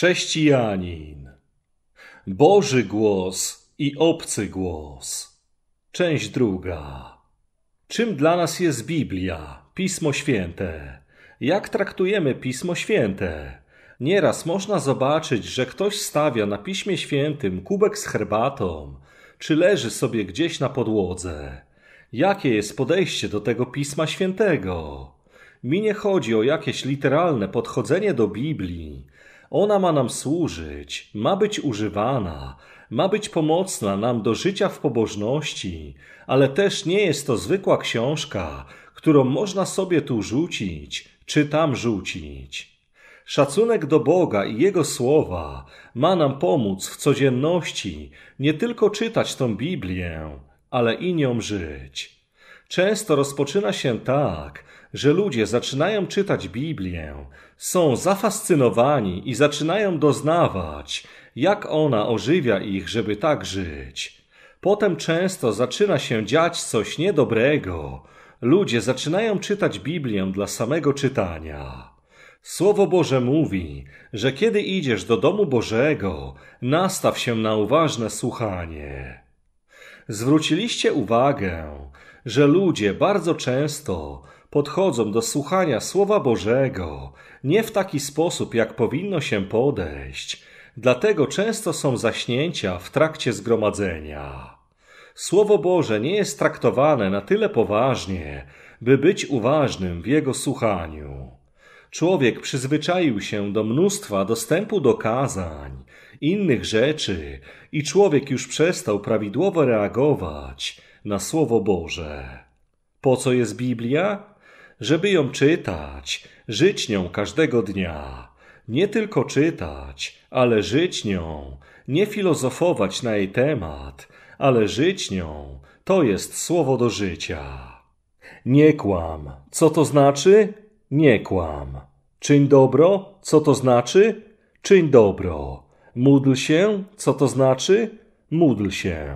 Chrześcijanin. Boży głos i obcy głos. Część druga. Czym dla nas jest Biblia, Pismo Święte? Jak traktujemy Pismo Święte? Nieraz można zobaczyć, że ktoś stawia na Piśmie Świętym kubek z herbatą, czy leży sobie gdzieś na podłodze. Jakie jest podejście do tego Pisma Świętego? Mi nie chodzi o jakieś literalne podchodzenie do Biblii, ona ma nam służyć, ma być używana, ma być pomocna nam do życia w pobożności, ale też nie jest to zwykła książka, którą można sobie tu rzucić czy tam rzucić. Szacunek do Boga i Jego słowa ma nam pomóc w codzienności nie tylko czytać tą Biblię, ale i nią żyć. Często rozpoczyna się tak, że ludzie zaczynają czytać Biblię, są zafascynowani i zaczynają doznawać, jak ona ożywia ich, żeby tak żyć. Potem często zaczyna się dziać coś niedobrego. Ludzie zaczynają czytać Biblię dla samego czytania. Słowo Boże mówi, że kiedy idziesz do domu Bożego, nastaw się na uważne słuchanie. Zwróciliście uwagę, że ludzie bardzo często podchodzą do słuchania Słowa Bożego nie w taki sposób, jak powinno się podejść, dlatego często są zaśnięcia w trakcie zgromadzenia. Słowo Boże nie jest traktowane na tyle poważnie, by być uważnym w jego słuchaniu. Człowiek przyzwyczaił się do mnóstwa dostępu do kazań, innych rzeczy i człowiek już przestał prawidłowo reagować na Słowo Boże. Po co jest Biblia? żeby ją czytać, żyć nią każdego dnia. Nie tylko czytać, ale żyć nią, nie filozofować na jej temat, ale żyć nią, to jest słowo do życia. Nie kłam. Co to znaczy? Nie kłam. Czyń dobro? Co to znaczy? Czyń dobro. Módl się? Co to znaczy? Módl się.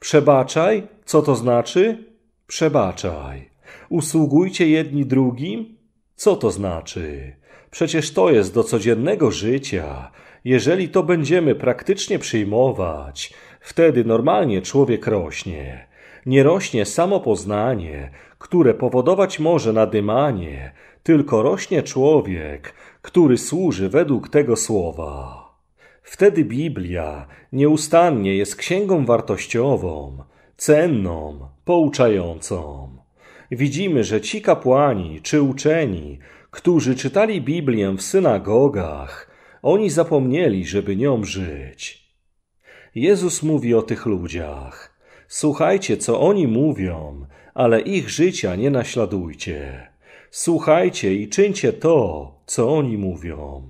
Przebaczaj? Co to znaczy? Przebaczaj. Usługujcie jedni drugim? Co to znaczy? Przecież to jest do codziennego życia. Jeżeli to będziemy praktycznie przyjmować, wtedy normalnie człowiek rośnie. Nie rośnie samopoznanie, które powodować może nadymanie, tylko rośnie człowiek, który służy według tego słowa. Wtedy Biblia nieustannie jest księgą wartościową, cenną, pouczającą widzimy, że ci kapłani czy uczeni, którzy czytali Biblię w synagogach, oni zapomnieli, żeby nią żyć. Jezus mówi o tych ludziach. Słuchajcie, co oni mówią, ale ich życia nie naśladujcie. Słuchajcie i czyńcie to, co oni mówią.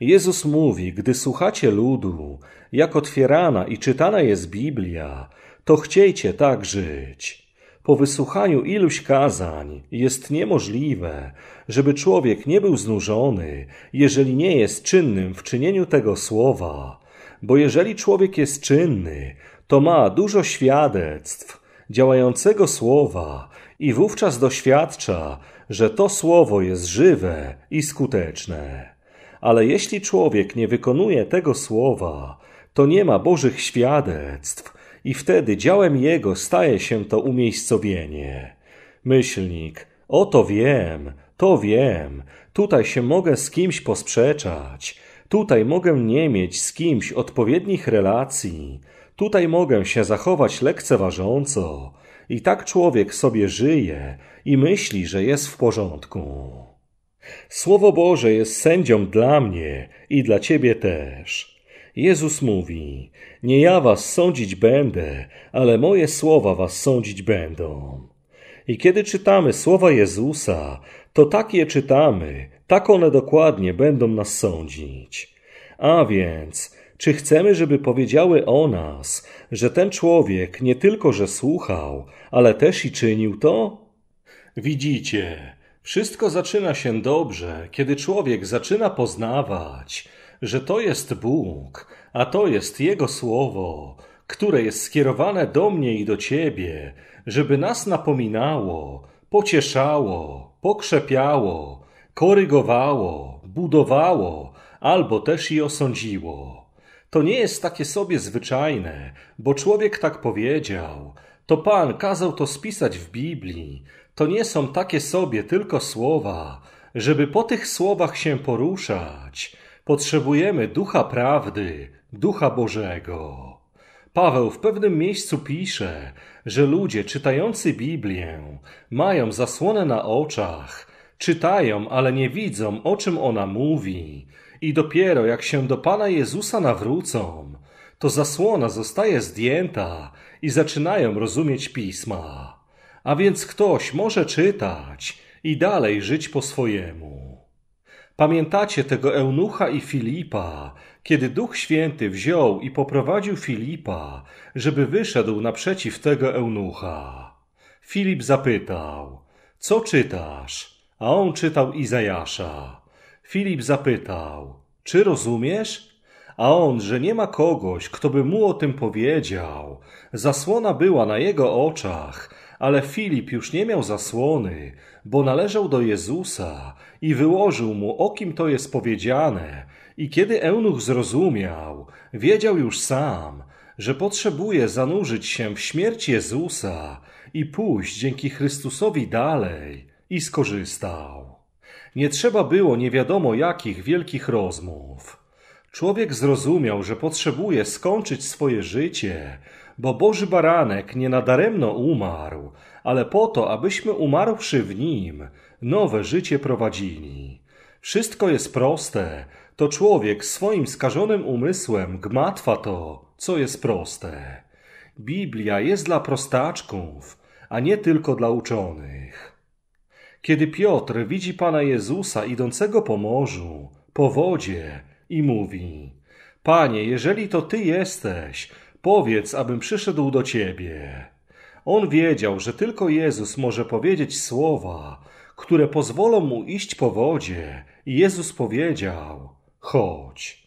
Jezus mówi, gdy słuchacie ludu, jak otwierana i czytana jest Biblia, to chciejcie tak żyć. Po wysłuchaniu iluś kazań jest niemożliwe, żeby człowiek nie był znużony, jeżeli nie jest czynnym w czynieniu tego słowa, bo jeżeli człowiek jest czynny, to ma dużo świadectw działającego słowa i wówczas doświadcza, że to słowo jest żywe i skuteczne. Ale jeśli człowiek nie wykonuje tego słowa, to nie ma Bożych świadectw, i wtedy działem jego staje się to umiejscowienie. Myślnik, oto wiem, to wiem, tutaj się mogę z kimś posprzeczać, tutaj mogę nie mieć z kimś odpowiednich relacji, tutaj mogę się zachować lekceważąco. I tak człowiek sobie żyje i myśli, że jest w porządku. Słowo Boże jest sędzią dla mnie i dla Ciebie też. Jezus mówi: Nie ja was sądzić będę, ale moje słowa was sądzić będą. I kiedy czytamy słowa Jezusa, to tak je czytamy, tak one dokładnie będą nas sądzić. A więc, czy chcemy, żeby powiedziały o nas, że ten człowiek nie tylko że słuchał, ale też i czynił to? Widzicie, wszystko zaczyna się dobrze, kiedy człowiek zaczyna poznawać, że to jest Bóg, a to jest Jego Słowo, które jest skierowane do mnie i do Ciebie, żeby nas napominało, pocieszało, pokrzepiało, korygowało, budowało, albo też i osądziło. To nie jest takie sobie zwyczajne, bo człowiek tak powiedział. To Pan kazał to spisać w Biblii. To nie są takie sobie tylko słowa, żeby po tych słowach się poruszać, Potrzebujemy ducha prawdy, ducha Bożego. Paweł w pewnym miejscu pisze, że ludzie czytający Biblię mają zasłonę na oczach, czytają, ale nie widzą, o czym ona mówi, i dopiero jak się do Pana Jezusa nawrócą, to zasłona zostaje zdjęta i zaczynają rozumieć pisma. A więc ktoś może czytać i dalej żyć po swojemu. Pamiętacie tego eunucha i Filipa, kiedy Duch Święty wziął i poprowadził Filipa, żeby wyszedł naprzeciw tego eunucha. Filip zapytał: Co czytasz? A on czytał Izajasza. Filip zapytał: Czy rozumiesz? A on, że nie ma kogoś, kto by mu o tym powiedział. Zasłona była na jego oczach, ale Filip już nie miał zasłony, bo należał do Jezusa i wyłożył mu, o kim to jest powiedziane. I kiedy eunuch zrozumiał, wiedział już sam, że potrzebuje zanurzyć się w śmierć Jezusa i pójść dzięki Chrystusowi dalej, i skorzystał. Nie trzeba było nie wiadomo jakich wielkich rozmów. Człowiek zrozumiał, że potrzebuje skończyć swoje życie, bo Boży Baranek nie nadaremno umarł, ale po to, abyśmy umarłszy w nim, nowe życie prowadzili. Wszystko jest proste, to człowiek swoim skażonym umysłem gmatwa to, co jest proste. Biblia jest dla prostaczków, a nie tylko dla uczonych. Kiedy Piotr widzi Pana Jezusa idącego po morzu, po wodzie i mówi: Panie, jeżeli to Ty jesteś, powiedz, abym przyszedł do Ciebie. On wiedział, że tylko Jezus może powiedzieć słowa, które pozwolą mu iść po wodzie. I Jezus powiedział: Chodź.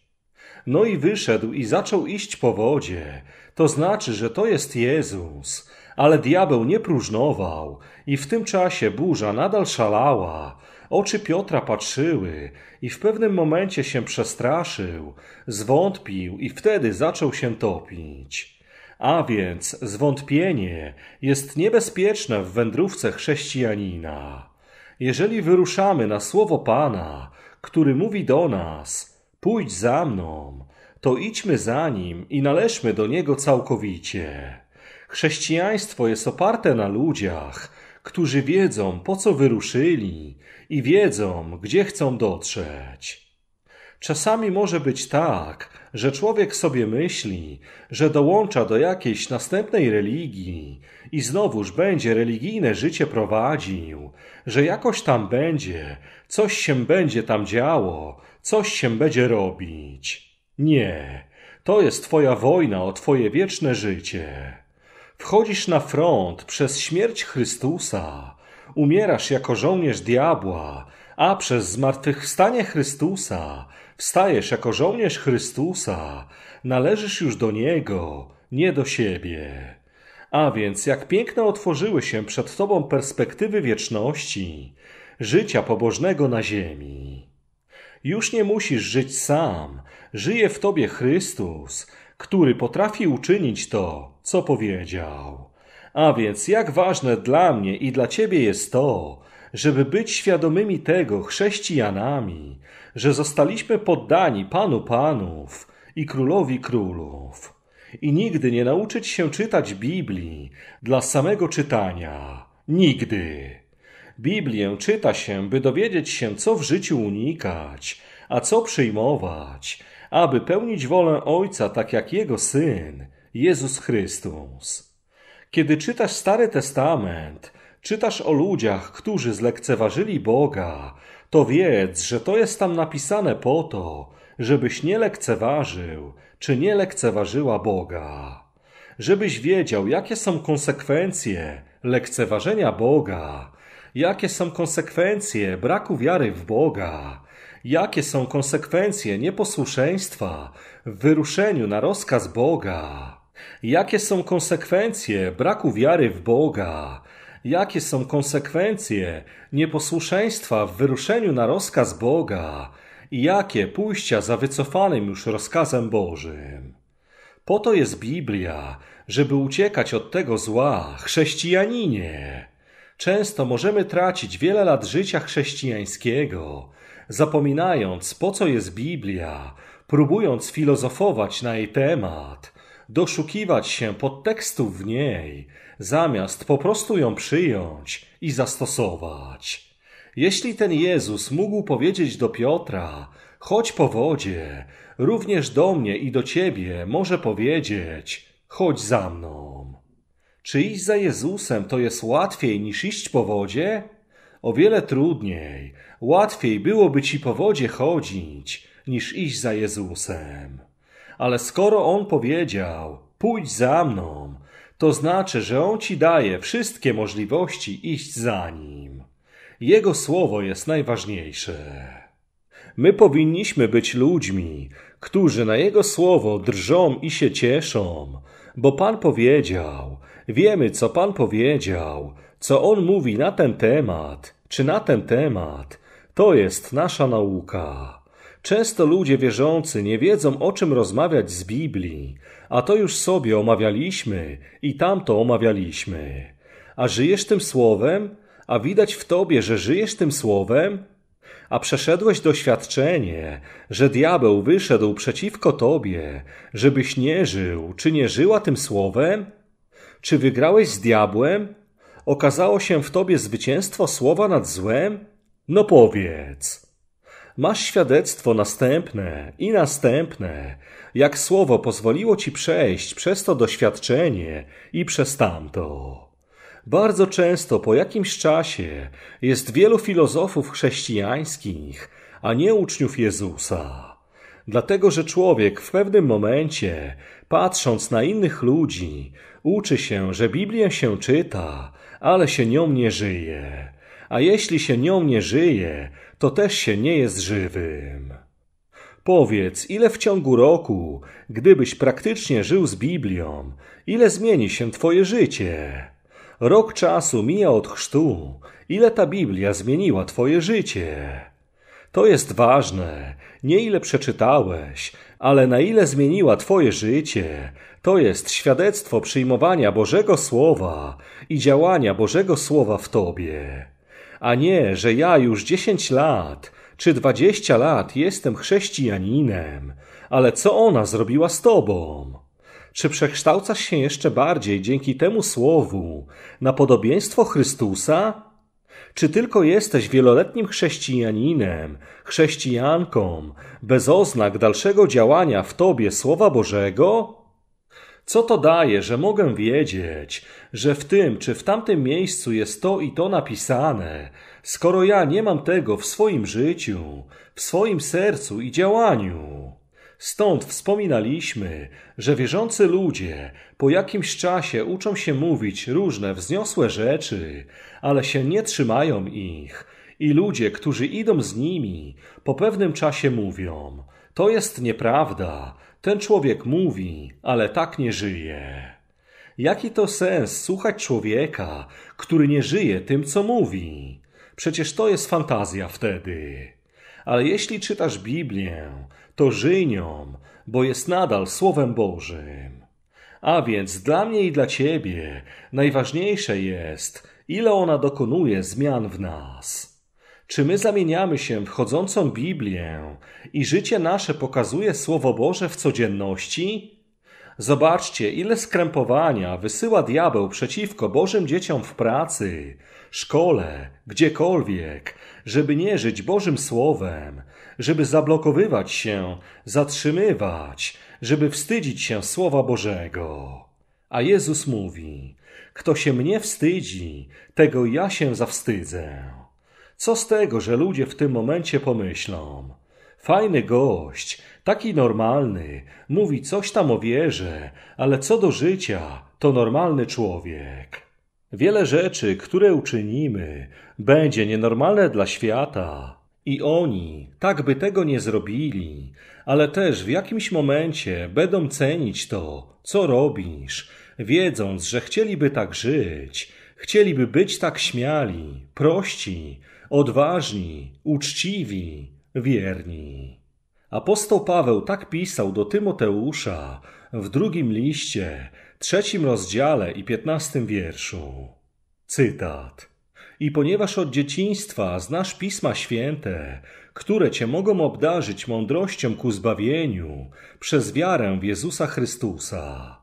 No i wyszedł i zaczął iść po wodzie. To znaczy, że to jest Jezus. Ale diabeł nie próżnował i w tym czasie burza nadal szalała. Oczy Piotra patrzyły i w pewnym momencie się przestraszył, zwątpił i wtedy zaczął się topić. A więc zwątpienie jest niebezpieczne w wędrówce chrześcijanina jeżeli wyruszamy na słowo Pana, który mówi do nas: Pójdź za mną, to idźmy za nim i należmy do niego całkowicie. Chrześcijaństwo jest oparte na ludziach, którzy wiedzą, po co wyruszyli i wiedzą, gdzie chcą dotrzeć. Czasami może być tak, że człowiek sobie myśli, że dołącza do jakiejś następnej religii i znowuż będzie religijne życie prowadził, że jakoś tam będzie, coś się będzie tam działo, coś się będzie robić. Nie, to jest Twoja wojna o Twoje wieczne życie. Wchodzisz na front przez śmierć Chrystusa, umierasz jako żołnierz diabła, a przez zmartwychwstanie Chrystusa Wstajesz, jako żołnierz Chrystusa, należysz już do Niego, nie do siebie. A więc jak piękne otworzyły się przed Tobą perspektywy wieczności, życia pobożnego na ziemi. Już nie musisz żyć sam, żyje w Tobie Chrystus, który potrafi uczynić to, co powiedział. A więc jak ważne dla mnie i dla Ciebie jest to, żeby być świadomymi tego chrześcijanami, że zostaliśmy poddani Panu Panów i Królowi Królów i nigdy nie nauczyć się czytać Biblii dla samego czytania. Nigdy. Biblię czyta się, by dowiedzieć się, co w życiu unikać, a co przyjmować, aby pełnić wolę Ojca tak jak Jego Syn, Jezus Chrystus. Kiedy czytasz Stary Testament, czytasz o ludziach, którzy zlekceważyli Boga to wiedz, że to jest tam napisane po to, żebyś nie lekceważył, czy nie lekceważyła Boga. Żebyś wiedział, jakie są konsekwencje lekceważenia Boga, jakie są konsekwencje braku wiary w Boga, jakie są konsekwencje nieposłuszeństwa w wyruszeniu na rozkaz Boga, jakie są konsekwencje braku wiary w Boga, jakie są konsekwencje nieposłuszeństwa w wyruszeniu na rozkaz Boga i jakie pójścia za wycofanym już rozkazem Bożym. Po to jest Biblia, żeby uciekać od tego zła, chrześcijaninie. Często możemy tracić wiele lat życia chrześcijańskiego, zapominając po co jest Biblia, próbując filozofować na jej temat, doszukiwać się podtekstów w niej, zamiast po prostu ją przyjąć i zastosować. Jeśli ten Jezus mógł powiedzieć do Piotra, chodź po wodzie, również do mnie i do ciebie może powiedzieć, chodź za mną. Czy iść za Jezusem to jest łatwiej niż iść po wodzie? O wiele trudniej. Łatwiej byłoby ci po wodzie chodzić, niż iść za Jezusem. Ale skoro On powiedział, pójdź za mną, to znaczy, że On ci daje wszystkie możliwości iść za Nim. Jego słowo jest najważniejsze. My powinniśmy być ludźmi, którzy na Jego słowo drżą i się cieszą, bo Pan powiedział, wiemy co Pan powiedział, co On mówi na ten temat, czy na ten temat. To jest nasza nauka. Często ludzie wierzący nie wiedzą o czym rozmawiać z Biblii, a to już sobie omawialiśmy i tamto omawialiśmy. A żyjesz tym słowem? A widać w tobie, że żyjesz tym słowem? a przeszedłeś doświadczenie, że diabeł wyszedł przeciwko tobie, żebyś nie żył, czy nie żyła tym słowem? Czy wygrałeś z diabłem? Okazało się w tobie zwycięstwo słowa nad złem? No powiedz. Masz świadectwo następne i następne, jak słowo pozwoliło ci przejść przez to doświadczenie i przez tamto. Bardzo często po jakimś czasie jest wielu filozofów chrześcijańskich, a nie uczniów Jezusa. Dlatego, że człowiek w pewnym momencie, patrząc na innych ludzi, uczy się, że Biblię się czyta, ale się nią nie żyje. A jeśli się nią nie żyje, to też się nie jest żywym. Powiedz, ile w ciągu roku, gdybyś praktycznie żył z Biblią, ile zmieni się Twoje życie? Rok czasu mija od chrztu, ile ta Biblia zmieniła Twoje życie? To jest ważne, nie ile przeczytałeś, ale na ile zmieniła Twoje życie. To jest świadectwo przyjmowania Bożego Słowa i działania Bożego Słowa w Tobie. A nie, że ja już dziesięć lat czy dwadzieścia lat jestem chrześcijaninem, ale co ona zrobiła z tobą? Czy przekształcasz się jeszcze bardziej dzięki temu słowu na podobieństwo Chrystusa? Czy tylko jesteś wieloletnim chrześcijaninem, chrześcijanką, bez oznak dalszego działania w tobie Słowa Bożego? Co to daje, że mogę wiedzieć, że w tym czy w tamtym miejscu jest to i to napisane, skoro ja nie mam tego w swoim życiu, w swoim sercu i działaniu? Stąd wspominaliśmy, że wierzący ludzie po jakimś czasie uczą się mówić różne wzniosłe rzeczy, ale się nie trzymają ich. I ludzie, którzy idą z nimi, po pewnym czasie mówią: To jest nieprawda, ten człowiek mówi, ale tak nie żyje. Jaki to sens słuchać człowieka, który nie żyje tym, co mówi? Przecież to jest fantazja wtedy. Ale jeśli czytasz Biblię, to żyj nią, bo jest nadal Słowem Bożym. A więc dla mnie i dla Ciebie najważniejsze jest, ile ona dokonuje zmian w nas. Czy my zamieniamy się w chodzącą Biblię i życie nasze pokazuje Słowo Boże w codzienności? Zobaczcie, ile skrępowania wysyła diabeł przeciwko Bożym dzieciom w pracy, szkole, gdziekolwiek, żeby nie żyć Bożym Słowem, żeby zablokowywać się, zatrzymywać, żeby wstydzić się Słowa Bożego. A Jezus mówi: Kto się mnie wstydzi, tego ja się zawstydzę. Co z tego, że ludzie w tym momencie pomyślą? Fajny gość, taki normalny, mówi coś tam o wierze, ale co do życia, to normalny człowiek. Wiele rzeczy, które uczynimy, będzie nienormalne dla świata. I oni tak by tego nie zrobili, ale też w jakimś momencie będą cenić to, co robisz, wiedząc, że chcieliby tak żyć, chcieliby być tak śmiali, prości, odważni, uczciwi, wierni. Apostoł Paweł tak pisał do Tymoteusza w drugim liście, trzecim rozdziale i piętnastym wierszu. Cytat. I ponieważ od dzieciństwa znasz pisma święte, które cię mogą obdarzyć mądrością ku zbawieniu przez wiarę w Jezusa Chrystusa.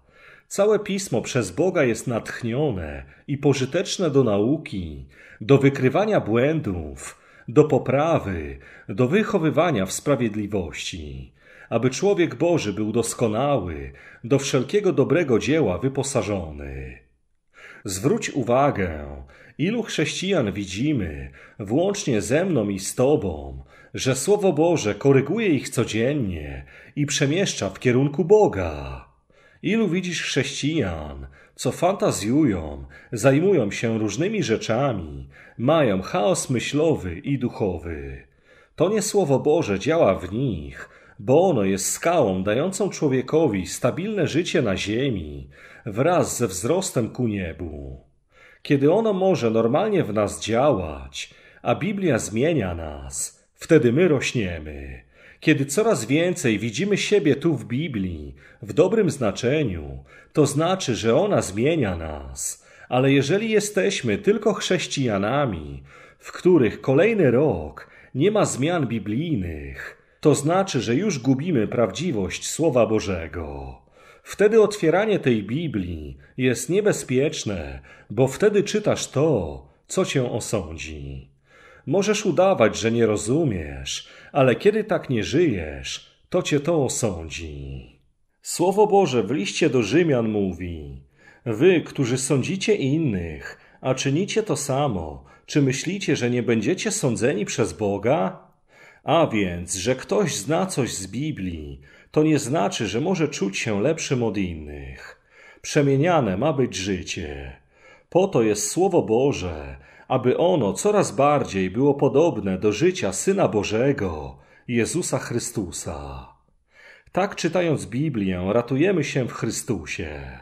Całe pismo przez Boga jest natchnione i pożyteczne do nauki, do wykrywania błędów, do poprawy, do wychowywania w sprawiedliwości, aby człowiek Boży był doskonały, do wszelkiego dobrego dzieła wyposażony. Zwróć uwagę, ilu chrześcijan widzimy, włącznie ze mną i z Tobą, że Słowo Boże koryguje ich codziennie i przemieszcza w kierunku Boga. Ilu widzisz chrześcijan, co fantazjują, zajmują się różnymi rzeczami, mają chaos myślowy i duchowy. To nie Słowo Boże działa w nich, bo ono jest skałą dającą człowiekowi stabilne życie na ziemi wraz ze wzrostem ku niebu. Kiedy ono może normalnie w nas działać, a Biblia zmienia nas, wtedy my rośniemy kiedy coraz więcej widzimy siebie tu w Biblii, w dobrym znaczeniu, to znaczy, że ona zmienia nas. Ale jeżeli jesteśmy tylko chrześcijanami, w których kolejny rok nie ma zmian biblijnych, to znaczy, że już gubimy prawdziwość Słowa Bożego. Wtedy otwieranie tej Biblii jest niebezpieczne, bo wtedy czytasz to, co cię osądzi. Możesz udawać, że nie rozumiesz, ale kiedy tak nie żyjesz, to cię to osądzi. Słowo Boże w liście do Rzymian mówi: Wy, którzy sądzicie innych, a czynicie to samo, czy myślicie, że nie będziecie sądzeni przez Boga? A więc, że ktoś zna coś z Biblii, to nie znaczy, że może czuć się lepszym od innych. Przemieniane ma być życie. Po to jest Słowo Boże, aby ono coraz bardziej było podobne do życia Syna Bożego, Jezusa Chrystusa. Tak czytając Biblię, ratujemy się w Chrystusie.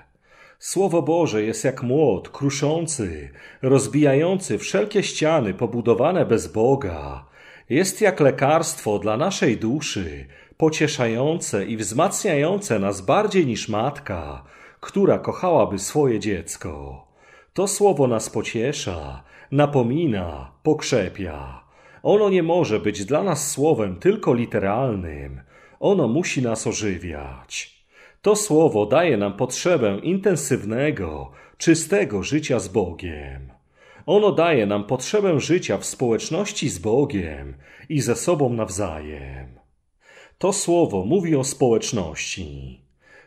Słowo Boże jest jak młot kruszący, rozbijający wszelkie ściany pobudowane bez Boga. Jest jak lekarstwo dla naszej duszy, pocieszające i wzmacniające nas bardziej niż matka, która kochałaby swoje dziecko. To słowo nas pociesza napomina, pokrzepia. Ono nie może być dla nas słowem tylko literalnym. Ono musi nas ożywiać. To słowo daje nam potrzebę intensywnego, czystego życia z Bogiem. Ono daje nam potrzebę życia w społeczności z Bogiem i ze sobą nawzajem. To słowo mówi o społeczności.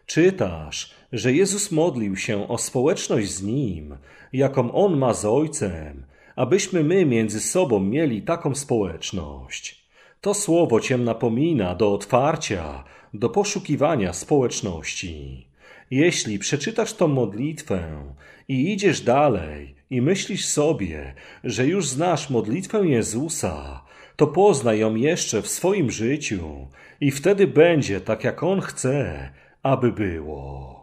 Czytasz, że Jezus modlił się o społeczność z Nim, jaką On ma z Ojcem, abyśmy my między sobą mieli taką społeczność. To słowo Cię napomina do otwarcia, do poszukiwania społeczności. Jeśli przeczytasz tą modlitwę i idziesz dalej i myślisz sobie, że już znasz modlitwę Jezusa, to poznaj ją jeszcze w swoim życiu i wtedy będzie tak, jak On chce, aby było.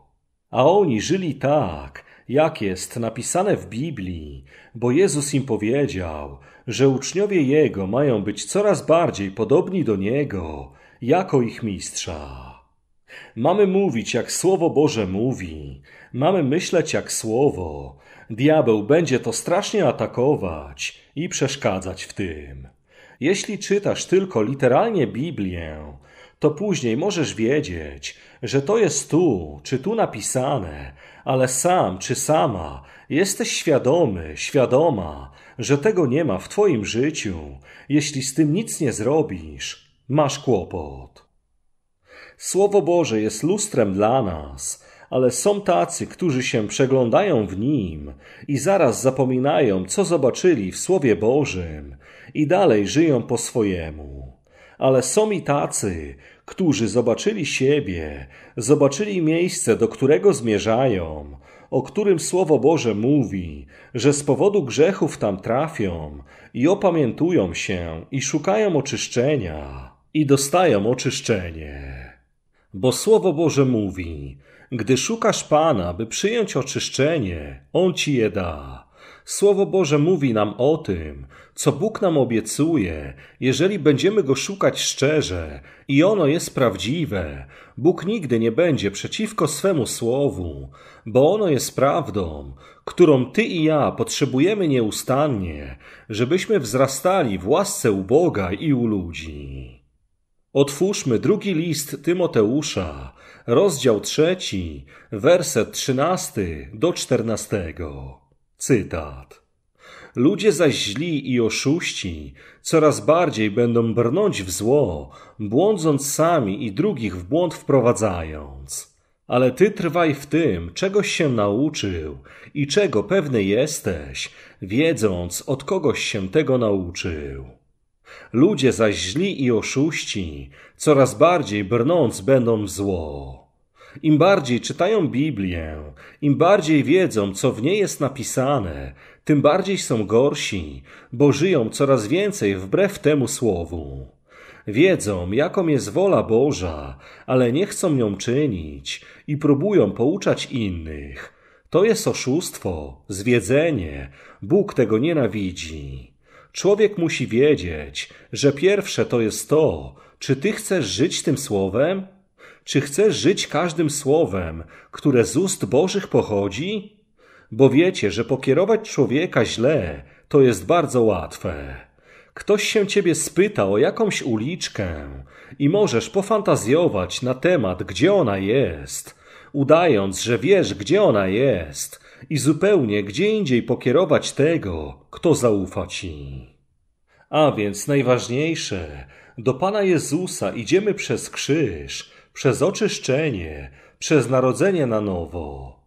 A oni żyli tak, jak jest napisane w Biblii, bo Jezus im powiedział, że uczniowie Jego mają być coraz bardziej podobni do Niego, jako ich mistrza. Mamy mówić, jak Słowo Boże mówi, mamy myśleć jak Słowo. Diabeł będzie to strasznie atakować i przeszkadzać w tym. Jeśli czytasz tylko literalnie Biblię, to później możesz wiedzieć, że to jest tu czy tu napisane, ale sam czy sama Jesteś świadomy, świadoma, że tego nie ma w Twoim życiu. Jeśli z tym nic nie zrobisz, masz kłopot. Słowo Boże jest lustrem dla nas, ale są tacy, którzy się przeglądają w nim i zaraz zapominają, co zobaczyli w Słowie Bożym i dalej żyją po swojemu. Ale są i tacy, którzy zobaczyli siebie, zobaczyli miejsce, do którego zmierzają, o którym Słowo Boże mówi, że z powodu grzechów tam trafią i opamiętują się i szukają oczyszczenia i dostają oczyszczenie. Bo Słowo Boże mówi, gdy szukasz Pana, by przyjąć oczyszczenie, On ci je da. Słowo Boże mówi nam o tym, co Bóg nam obiecuje, jeżeli będziemy go szukać szczerze i ono jest prawdziwe. Bóg nigdy nie będzie przeciwko swemu słowu, bo ono jest prawdą, którą ty i ja potrzebujemy nieustannie, żebyśmy wzrastali w łasce u Boga i u ludzi. Otwórzmy drugi list Tymoteusza, rozdział trzeci, werset trzynasty do czternastego. Cytat. Ludzie zaś źli i oszuści coraz bardziej będą brnąć w zło, błądząc sami i drugich w błąd wprowadzając. Ale ty trwaj w tym, czegoś się nauczył i czego pewny jesteś, wiedząc, od kogoś się tego nauczył. Ludzie zaś źli i oszuści coraz bardziej brnąc będą w zło. Im bardziej czytają Biblię, im bardziej wiedzą, co w niej jest napisane, tym bardziej są gorsi, bo żyją coraz więcej wbrew temu słowu. Wiedzą, jaką jest wola Boża, ale nie chcą nią czynić i próbują pouczać innych. To jest oszustwo, zwiedzenie. Bóg tego nienawidzi. Człowiek musi wiedzieć, że pierwsze to jest to, czy ty chcesz żyć tym słowem, czy chcesz żyć każdym słowem, które z ust Bożych pochodzi? Bo wiecie, że pokierować człowieka źle to jest bardzo łatwe. Ktoś się ciebie spyta o jakąś uliczkę i możesz pofantazjować na temat, gdzie ona jest, udając, że wiesz, gdzie ona jest i zupełnie gdzie indziej pokierować tego, kto zaufa ci. A więc najważniejsze, do Pana Jezusa idziemy przez krzyż, przez oczyszczenie, przez narodzenie na nowo.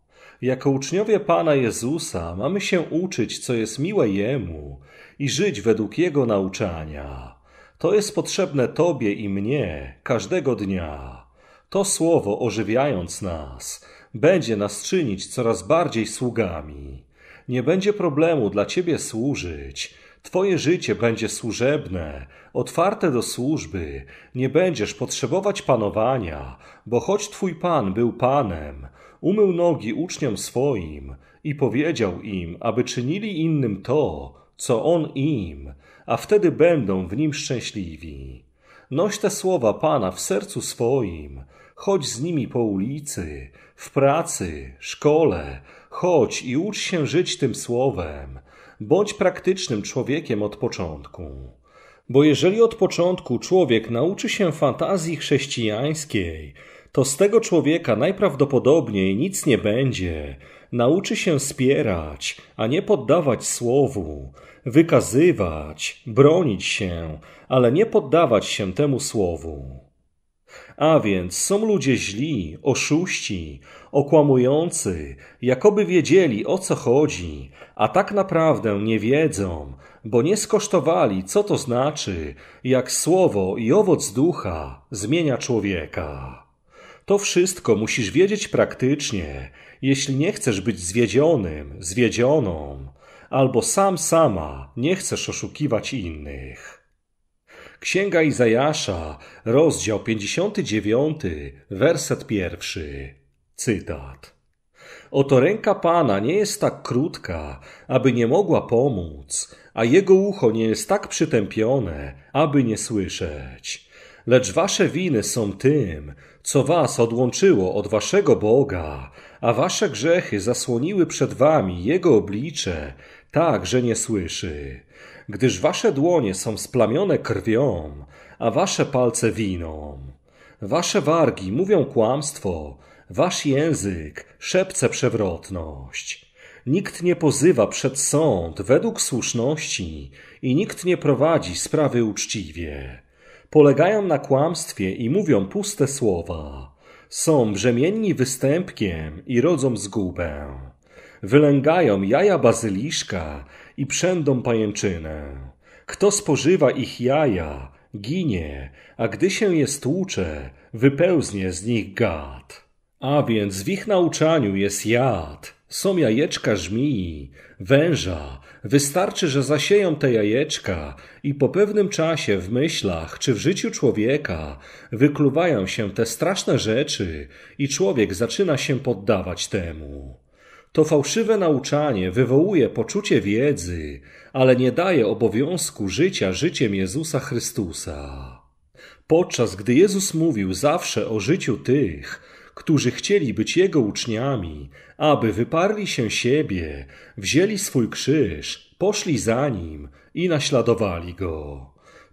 Jako uczniowie Pana Jezusa mamy się uczyć, co jest miłe Jemu i żyć według Jego nauczania. To jest potrzebne Tobie i mnie każdego dnia. To słowo, ożywiając nas, będzie nas czynić coraz bardziej sługami. Nie będzie problemu dla Ciebie służyć, Twoje życie będzie służebne, otwarte do służby, nie będziesz potrzebować panowania, bo choć Twój Pan był Panem, umył nogi uczniom swoim i powiedział im, aby czynili innym to, co On im, a wtedy będą w Nim szczęśliwi. Noś te słowa Pana w sercu swoim, chodź z nimi po ulicy, w pracy, szkole, chodź i ucz się żyć tym słowem, Bądź praktycznym człowiekiem od początku. Bo jeżeli od początku człowiek nauczy się fantazji chrześcijańskiej, to z tego człowieka najprawdopodobniej nic nie będzie. Nauczy się spierać, a nie poddawać słowu, wykazywać, bronić się, ale nie poddawać się temu słowu. A więc są ludzie źli, oszuści, okłamujący, jakoby wiedzieli o co chodzi, a tak naprawdę nie wiedzą, bo nie skosztowali, co to znaczy, jak słowo i owoc ducha zmienia człowieka. To wszystko musisz wiedzieć praktycznie, jeśli nie chcesz być zwiedzionym, zwiedzioną, albo sam sama nie chcesz oszukiwać innych. Księga Izajasza, rozdział 59, werset pierwszy. Cytat. Oto ręka Pana nie jest tak krótka, aby nie mogła pomóc, a jego ucho nie jest tak przytępione, aby nie słyszeć. Lecz wasze winy są tym, co was odłączyło od waszego Boga, a wasze grzechy zasłoniły przed wami jego oblicze, tak że nie słyszy gdyż wasze dłonie są splamione krwią, a wasze palce winą. Wasze wargi mówią kłamstwo, wasz język szepce przewrotność. Nikt nie pozywa przed sąd według słuszności i nikt nie prowadzi sprawy uczciwie. Polegają na kłamstwie i mówią puste słowa. Są brzemienni występkiem i rodzą zgubę. Wylęgają jaja bazyliszka i przędą pajęczynę. Kto spożywa ich jaja, ginie, a gdy się je stłucze, wypełznie z nich gad. A więc w ich nauczaniu jest jad, są jajeczka żmii, węża. Wystarczy, że zasieją te jajeczka i po pewnym czasie w myślach czy w życiu człowieka wykluwają się te straszne rzeczy i człowiek zaczyna się poddawać temu. To fałszywe nauczanie wywołuje poczucie wiedzy, ale nie daje obowiązku życia życiem Jezusa Chrystusa. Podczas gdy Jezus mówił zawsze o życiu tych, którzy chcieli być Jego uczniami, aby wyparli się siebie, wzięli swój krzyż, poszli za Nim i naśladowali Go.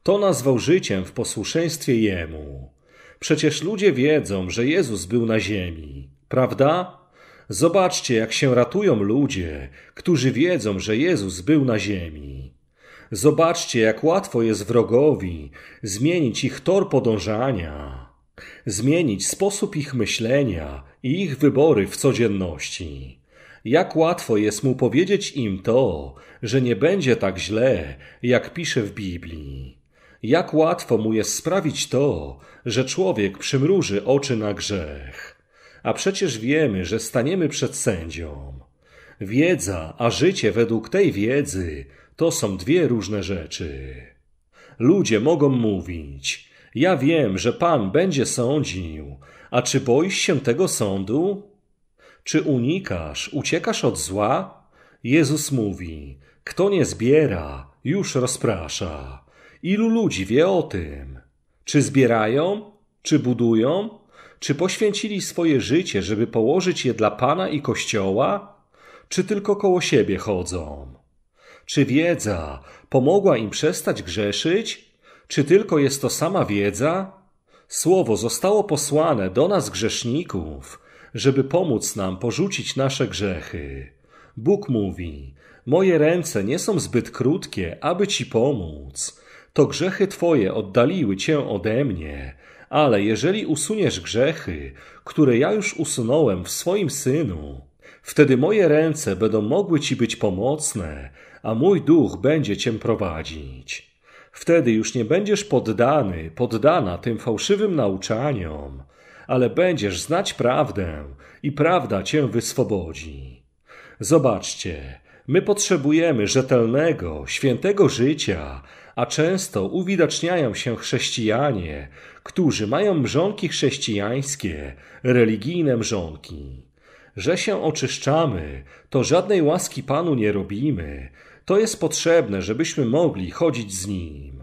To nazwał życiem w posłuszeństwie Jemu. Przecież ludzie wiedzą, że Jezus był na ziemi, prawda? Zobaczcie, jak się ratują ludzie, którzy wiedzą, że Jezus był na ziemi. Zobaczcie, jak łatwo jest wrogowi zmienić ich tor podążania, zmienić sposób ich myślenia i ich wybory w codzienności. Jak łatwo jest mu powiedzieć im to, że nie będzie tak źle, jak pisze w Biblii. Jak łatwo mu jest sprawić to, że człowiek przymruży oczy na grzech a przecież wiemy, że staniemy przed sędzią. Wiedza, a życie według tej wiedzy to są dwie różne rzeczy. Ludzie mogą mówić: Ja wiem, że Pan będzie sądził, a czy boisz się tego sądu? Czy unikasz, uciekasz od zła? Jezus mówi: Kto nie zbiera, już rozprasza. Ilu ludzi wie o tym? Czy zbierają? Czy budują? Czy poświęcili swoje życie, żeby położyć je dla Pana i Kościoła? Czy tylko koło siebie chodzą? Czy wiedza pomogła im przestać grzeszyć? Czy tylko jest to sama wiedza? Słowo zostało posłane do nas grzeszników, żeby pomóc nam porzucić nasze grzechy. Bóg mówi: Moje ręce nie są zbyt krótkie, aby ci pomóc. To grzechy Twoje oddaliły Cię ode mnie, ale jeżeli usuniesz grzechy, które ja już usunąłem w swoim synu, wtedy moje ręce będą mogły ci być pomocne, a mój duch będzie cię prowadzić. Wtedy już nie będziesz poddany, poddana tym fałszywym nauczaniom, ale będziesz znać prawdę i prawda cię wyswobodzi. Zobaczcie, my potrzebujemy rzetelnego, świętego życia, a często uwidaczniają się chrześcijanie, którzy mają mrzonki chrześcijańskie, religijne mrzonki. Że się oczyszczamy, to żadnej łaski Panu nie robimy. To jest potrzebne, żebyśmy mogli chodzić z Nim.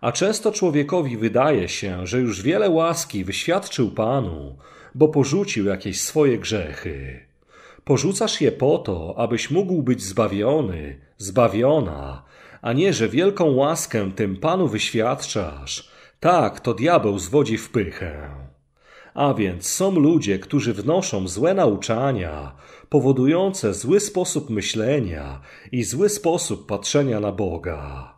A często człowiekowi wydaje się, że już wiele łaski wyświadczył Panu, bo porzucił jakieś swoje grzechy. Porzucasz je po to, abyś mógł być zbawiony, zbawiona, a nie, że wielką łaskę tym Panu wyświadczasz, tak, to diabeł zwodzi w pychę. A więc są ludzie, którzy wnoszą złe nauczania, powodujące zły sposób myślenia i zły sposób patrzenia na Boga.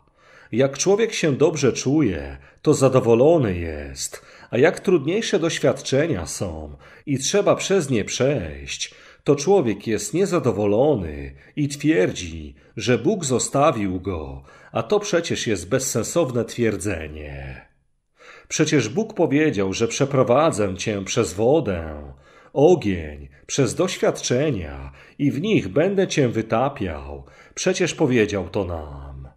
Jak człowiek się dobrze czuje, to zadowolony jest, a jak trudniejsze doświadczenia są i trzeba przez nie przejść, to człowiek jest niezadowolony i twierdzi, że Bóg zostawił go, a to przecież jest bezsensowne twierdzenie. Przecież Bóg powiedział, że przeprowadzę cię przez wodę, ogień, przez doświadczenia i w nich będę cię wytapiał. Przecież powiedział to nam.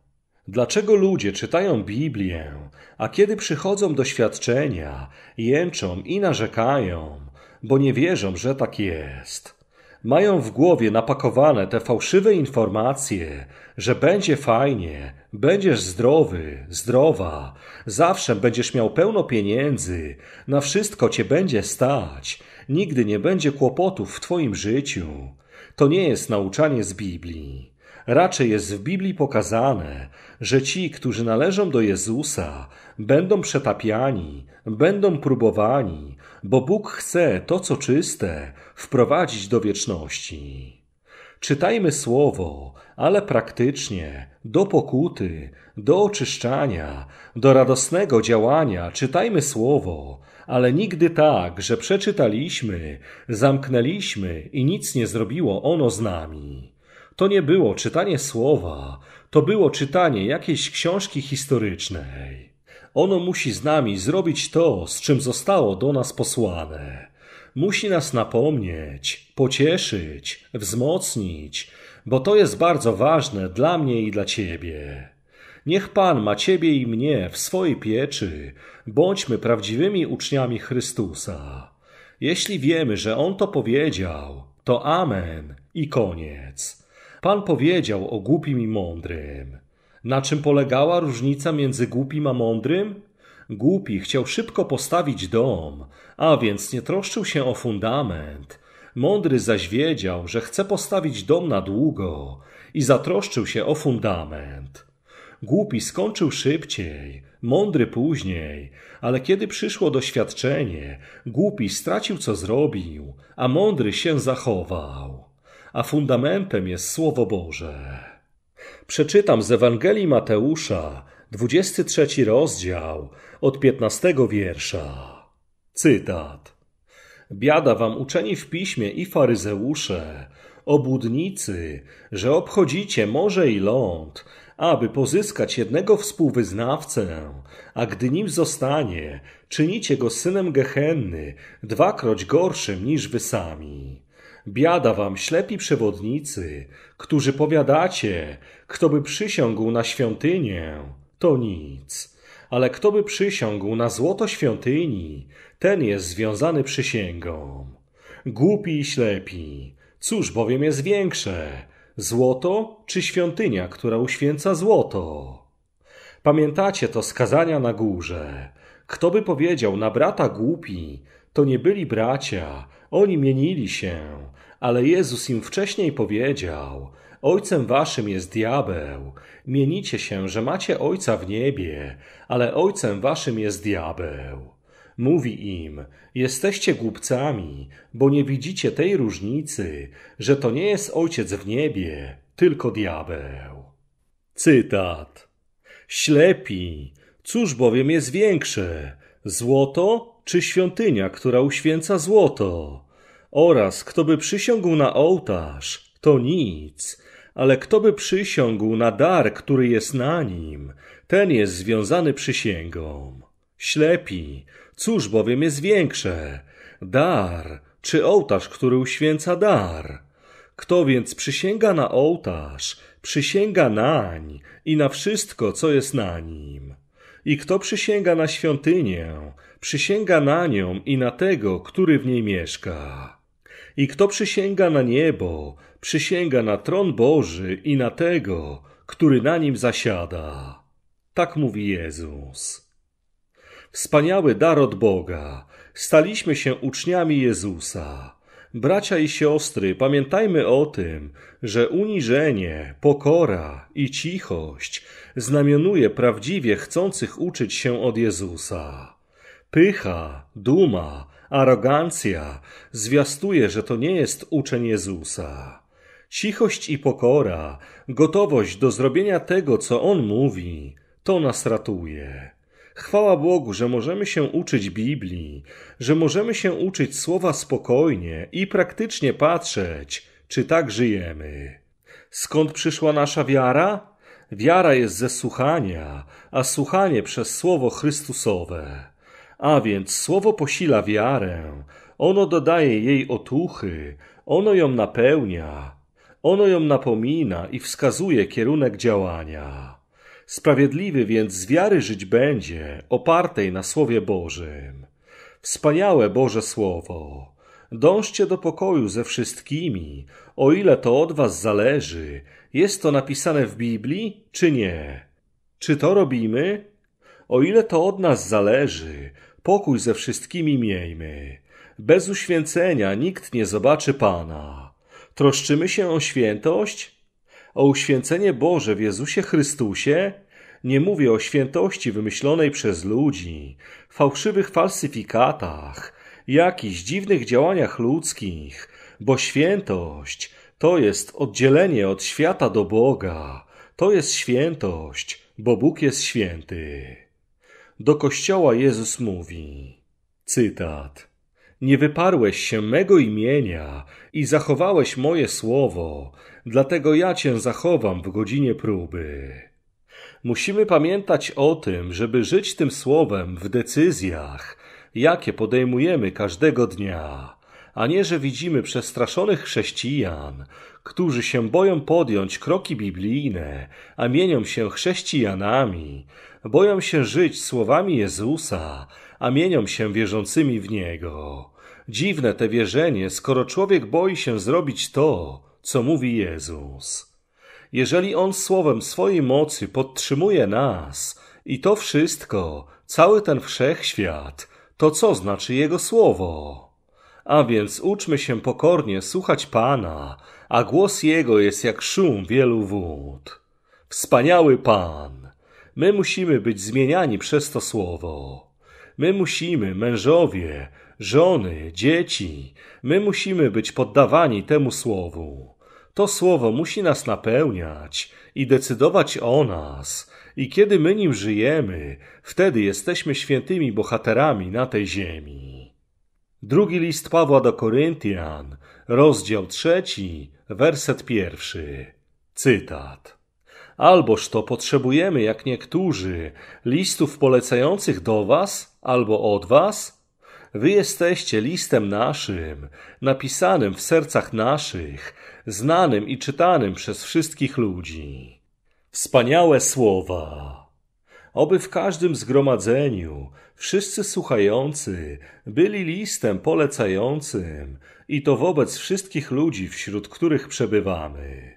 Dlaczego ludzie czytają Biblię, a kiedy przychodzą doświadczenia, jęczą i narzekają, bo nie wierzą, że tak jest? Mają w głowie napakowane te fałszywe informacje, że będzie fajnie, będziesz zdrowy, zdrowa, zawsze będziesz miał pełno pieniędzy, na wszystko cię będzie stać, nigdy nie będzie kłopotów w twoim życiu. To nie jest nauczanie z Biblii. Raczej jest w Biblii pokazane, że ci, którzy należą do Jezusa, będą przetapiani, będą próbowani, bo Bóg chce to, co czyste, wprowadzić do wieczności. Czytajmy słowo, ale praktycznie, do pokuty, do oczyszczania, do radosnego działania czytajmy słowo, ale nigdy tak, że przeczytaliśmy, zamknęliśmy i nic nie zrobiło ono z nami. To nie było czytanie słowa, to było czytanie jakiejś książki historycznej. Ono musi z nami zrobić to, z czym zostało do nas posłane. Musi nas napomnieć, pocieszyć, wzmocnić, bo to jest bardzo ważne dla mnie i dla ciebie. Niech Pan ma ciebie i mnie w swojej pieczy. Bądźmy prawdziwymi uczniami Chrystusa. Jeśli wiemy, że On to powiedział, to amen i koniec. Pan powiedział o głupim i mądrym. Na czym polegała różnica między głupim a mądrym? Głupi chciał szybko postawić dom, a więc nie troszczył się o fundament, Mądry zaś wiedział, że chce postawić dom na długo i zatroszczył się o fundament. Głupi skończył szybciej, mądry później, ale kiedy przyszło doświadczenie, głupi stracił co zrobił, a mądry się zachował. A fundamentem jest Słowo Boże. Przeczytam z Ewangelii Mateusza, 23 rozdział, od 15 wiersza. Cytat. Biada wam uczeni w piśmie i faryzeusze, obłudnicy, że obchodzicie morze i ląd, aby pozyskać jednego współwyznawcę, a gdy nim zostanie, czynicie go synem Gehenny, dwakroć gorszym niż wy sami. Biada wam ślepi przewodnicy, którzy powiadacie, kto by przysiągł na świątynię, to nic. Ale kto by przysiągł na złoto świątyni, ten jest związany przysięgą. Głupi i ślepi, cóż bowiem jest większe, złoto czy świątynia, która uświęca złoto? Pamiętacie to skazania na górze. Kto by powiedział na brata głupi, to nie byli bracia, oni mienili się, ale Jezus im wcześniej powiedział: Ojcem waszym jest diabeł. Mienicie się, że macie ojca w niebie, ale ojcem waszym jest diabeł. Mówi im: Jesteście głupcami, bo nie widzicie tej różnicy, że to nie jest ojciec w niebie, tylko diabeł. Cytat. Ślepi, cóż bowiem jest większe, złoto czy świątynia, która uświęca złoto? Oraz kto by przysiągł na ołtarz, to nic, ale kto by przysiągł na dar, który jest na nim, ten jest związany przysięgą. Ślepi, Cóż bowiem jest większe? Dar czy ołtarz, który uświęca dar? Kto więc przysięga na ołtarz, przysięga nań i na wszystko, co jest na nim. I kto przysięga na świątynię, przysięga na nią i na tego, który w niej mieszka. I kto przysięga na niebo, przysięga na tron Boży i na tego, który na nim zasiada. Tak mówi Jezus. Wspaniały dar od Boga. Staliśmy się uczniami Jezusa. Bracia i siostry, pamiętajmy o tym, że uniżenie, pokora i cichość znamionuje prawdziwie chcących uczyć się od Jezusa. Pycha, duma, arogancja zwiastuje, że to nie jest uczeń Jezusa. Cichość i pokora, gotowość do zrobienia tego, co On mówi, to nas ratuje. Chwała Bogu, że możemy się uczyć Biblii, że możemy się uczyć słowa spokojnie i praktycznie patrzeć, czy tak żyjemy. Skąd przyszła nasza wiara? Wiara jest ze słuchania, a słuchanie przez słowo Chrystusowe. A więc słowo posila wiarę, ono dodaje jej otuchy, ono ją napełnia, ono ją napomina i wskazuje kierunek działania. Sprawiedliwy więc z wiary żyć będzie, opartej na Słowie Bożym. Wspaniałe Boże Słowo! Dążcie do pokoju ze wszystkimi, o ile to od was zależy. Jest to napisane w Biblii, czy nie? Czy to robimy? O ile to od nas zależy, pokój ze wszystkimi miejmy. Bez uświęcenia nikt nie zobaczy Pana. Troszczymy się o świętość? o uświęcenie Boże w Jezusie Chrystusie, nie mówię o świętości wymyślonej przez ludzi, fałszywych falsyfikatach, jakichś dziwnych działaniach ludzkich, bo świętość to jest oddzielenie od świata do Boga, to jest świętość, bo Bóg jest święty. Do kościoła Jezus mówi, cytat, nie wyparłeś się mego imienia i zachowałeś moje słowo, dlatego ja cię zachowam w godzinie próby. Musimy pamiętać o tym, żeby żyć tym słowem w decyzjach, jakie podejmujemy każdego dnia, a nie że widzimy przestraszonych chrześcijan, którzy się boją podjąć kroki biblijne, a mienią się chrześcijanami, boją się żyć słowami Jezusa, a mienią się wierzącymi w Niego. Dziwne te wierzenie, skoro człowiek boi się zrobić to, co mówi Jezus. Jeżeli On słowem swojej mocy podtrzymuje nas i to wszystko, cały ten wszechświat, to co znaczy Jego słowo? A więc uczmy się pokornie słuchać Pana, a głos Jego jest jak szum wielu wód. Wspaniały Pan! My musimy być zmieniani przez to słowo. My musimy, mężowie, żony, dzieci. My musimy być poddawani temu słowu. To słowo musi nas napełniać i decydować o nas. I kiedy my nim żyjemy, wtedy jesteśmy świętymi bohaterami na tej ziemi. Drugi list Pawła do Koryntian, rozdział trzeci, werset pierwszy. Cytat. Alboż to potrzebujemy, jak niektórzy, listów polecających do was albo od was, Wy jesteście listem naszym, napisanym w sercach naszych, znanym i czytanym przez wszystkich ludzi. Wspaniałe słowa! Oby w każdym zgromadzeniu wszyscy słuchający byli listem polecającym i to wobec wszystkich ludzi, wśród których przebywamy.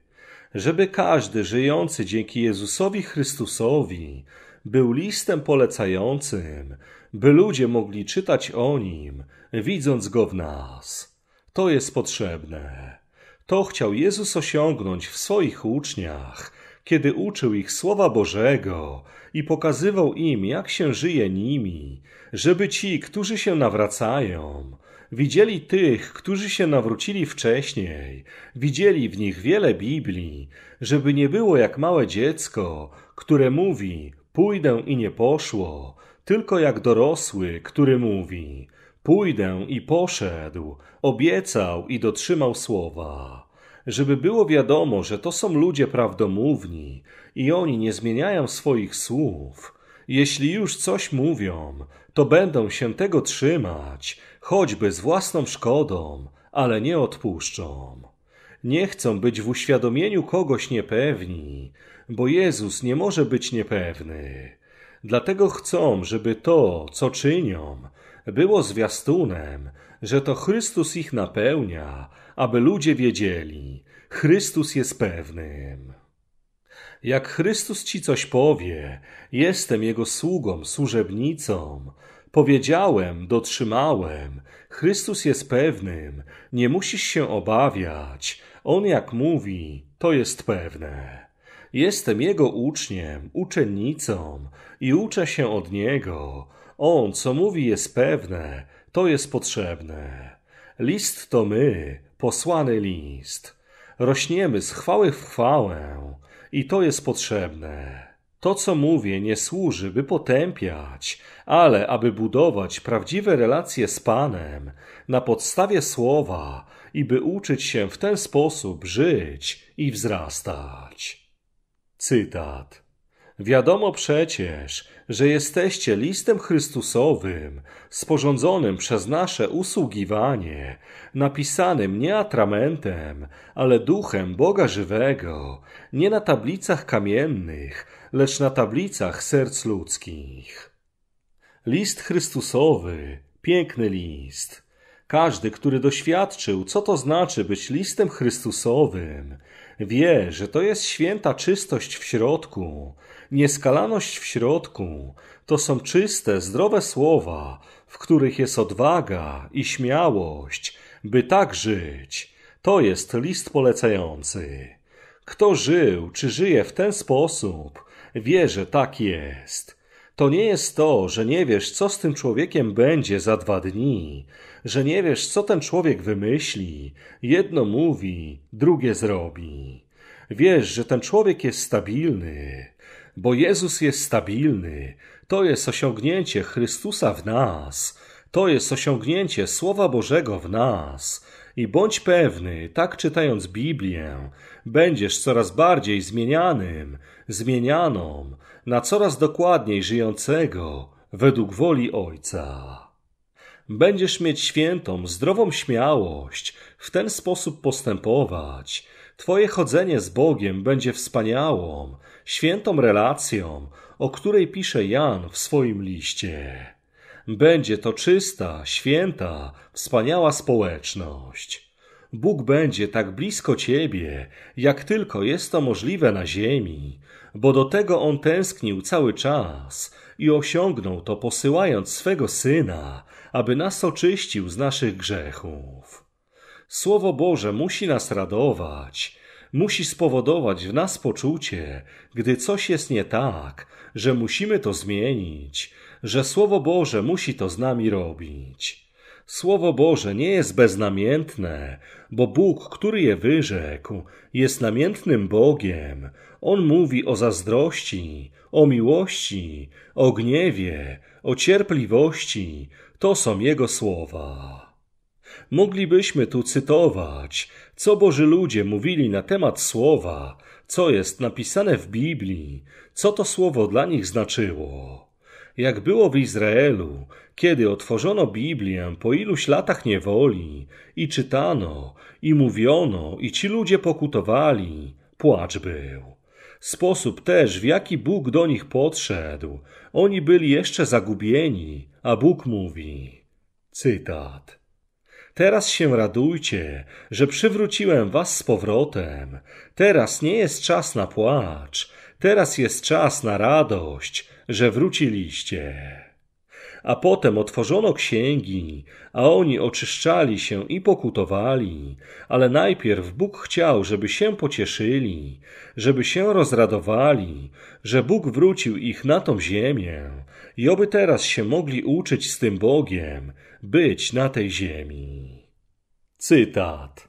Żeby każdy żyjący dzięki Jezusowi Chrystusowi był listem polecającym, by ludzie mogli czytać o nim, widząc go w nas. To jest potrzebne. To chciał Jezus osiągnąć w swoich uczniach, kiedy uczył ich Słowa Bożego i pokazywał im, jak się żyje nimi, żeby ci, którzy się nawracają, widzieli tych, którzy się nawrócili wcześniej, widzieli w nich wiele Biblii, żeby nie było jak małe dziecko, które mówi: Pójdę i nie poszło, tylko jak dorosły, który mówi: Pójdę i poszedł, obiecał i dotrzymał słowa. Żeby było wiadomo, że to są ludzie prawdomówni i oni nie zmieniają swoich słów. Jeśli już coś mówią, to będą się tego trzymać, choćby z własną szkodą, ale nie odpuszczą. Nie chcą być w uświadomieniu kogoś niepewni, bo Jezus nie może być niepewny. Dlatego chcą, żeby to, co czynią, było zwiastunem, że to Chrystus ich napełnia, aby ludzie wiedzieli, Chrystus jest pewnym. Jak Chrystus ci coś powie, jestem Jego sługą, służebnicą, powiedziałem, dotrzymałem, Chrystus jest pewnym, nie musisz się obawiać, On jak mówi, to jest pewne. Jestem Jego uczniem, uczennicą i uczę się od Niego. On, co mówi, jest pewne, to jest potrzebne. List to my, posłany list. Rośniemy z chwały w chwałę i to jest potrzebne. To, co mówię, nie służy, by potępiać, ale aby budować prawdziwe relacje z Panem na podstawie słowa i by uczyć się w ten sposób żyć i wzrastać. Cytat. Wiadomo przecież, że jesteście listem Chrystusowym, sporządzonym przez nasze usługiwanie, napisanym nie atramentem, ale duchem Boga żywego, nie na tablicach kamiennych, lecz na tablicach serc ludzkich. List Chrystusowy, piękny list. Każdy, który doświadczył, co to znaczy być listem Chrystusowym, Wie, że to jest święta czystość w środku, nieskalaność w środku. To są czyste, zdrowe słowa, w których jest odwaga i śmiałość, by tak żyć. To jest list polecający. Kto żył czy żyje w ten sposób, wie, że tak jest. To nie jest to, że nie wiesz, co z tym człowiekiem będzie za dwa dni, że nie wiesz, co ten człowiek wymyśli. Jedno mówi, drugie zrobi. Wiesz, że ten człowiek jest stabilny, bo Jezus jest stabilny. To jest osiągnięcie Chrystusa w nas. To jest osiągnięcie Słowa Bożego w nas. I bądź pewny, tak czytając Biblię, będziesz coraz bardziej zmienianym, zmienianą na coraz dokładniej żyjącego według woli Ojca. Będziesz mieć świętą, zdrową śmiałość, w ten sposób postępować. Twoje chodzenie z Bogiem będzie wspaniałą, świętą relacją, o której pisze Jan w swoim liście. Będzie to czysta, święta, wspaniała społeczność. Bóg będzie tak blisko Ciebie, jak tylko jest to możliwe na ziemi, bo do tego On tęsknił cały czas i osiągnął to posyłając swego Syna, aby nas oczyścił z naszych grzechów. Słowo Boże musi nas radować, musi spowodować w nas poczucie, gdy coś jest nie tak, że musimy to zmienić, że Słowo Boże musi to z nami robić. Słowo Boże nie jest beznamiętne, bo Bóg, który je wyrzekł, jest namiętnym Bogiem. On mówi o zazdrości, o miłości, o gniewie, o cierpliwości, to są jego słowa. Moglibyśmy tu cytować, co Boży ludzie mówili na temat słowa, co jest napisane w Biblii, co to słowo dla nich znaczyło. Jak było w Izraelu, kiedy otworzono Biblię po iluś latach niewoli i czytano, i mówiono, i ci ludzie pokutowali, płacz był. Sposób też, w jaki Bóg do nich podszedł, oni byli jeszcze zagubieni, a Bóg mówi, cytat, Teraz się radujcie, że przywróciłem was z powrotem. Teraz nie jest czas na płacz, teraz jest czas na radość, że wróciliście a potem otworzono księgi, a oni oczyszczali się i pokutowali. Ale najpierw Bóg chciał, żeby się pocieszyli, żeby się rozradowali, że Bóg wrócił ich na tą ziemię i oby teraz się mogli uczyć z tym Bogiem, być na tej ziemi. Cytat.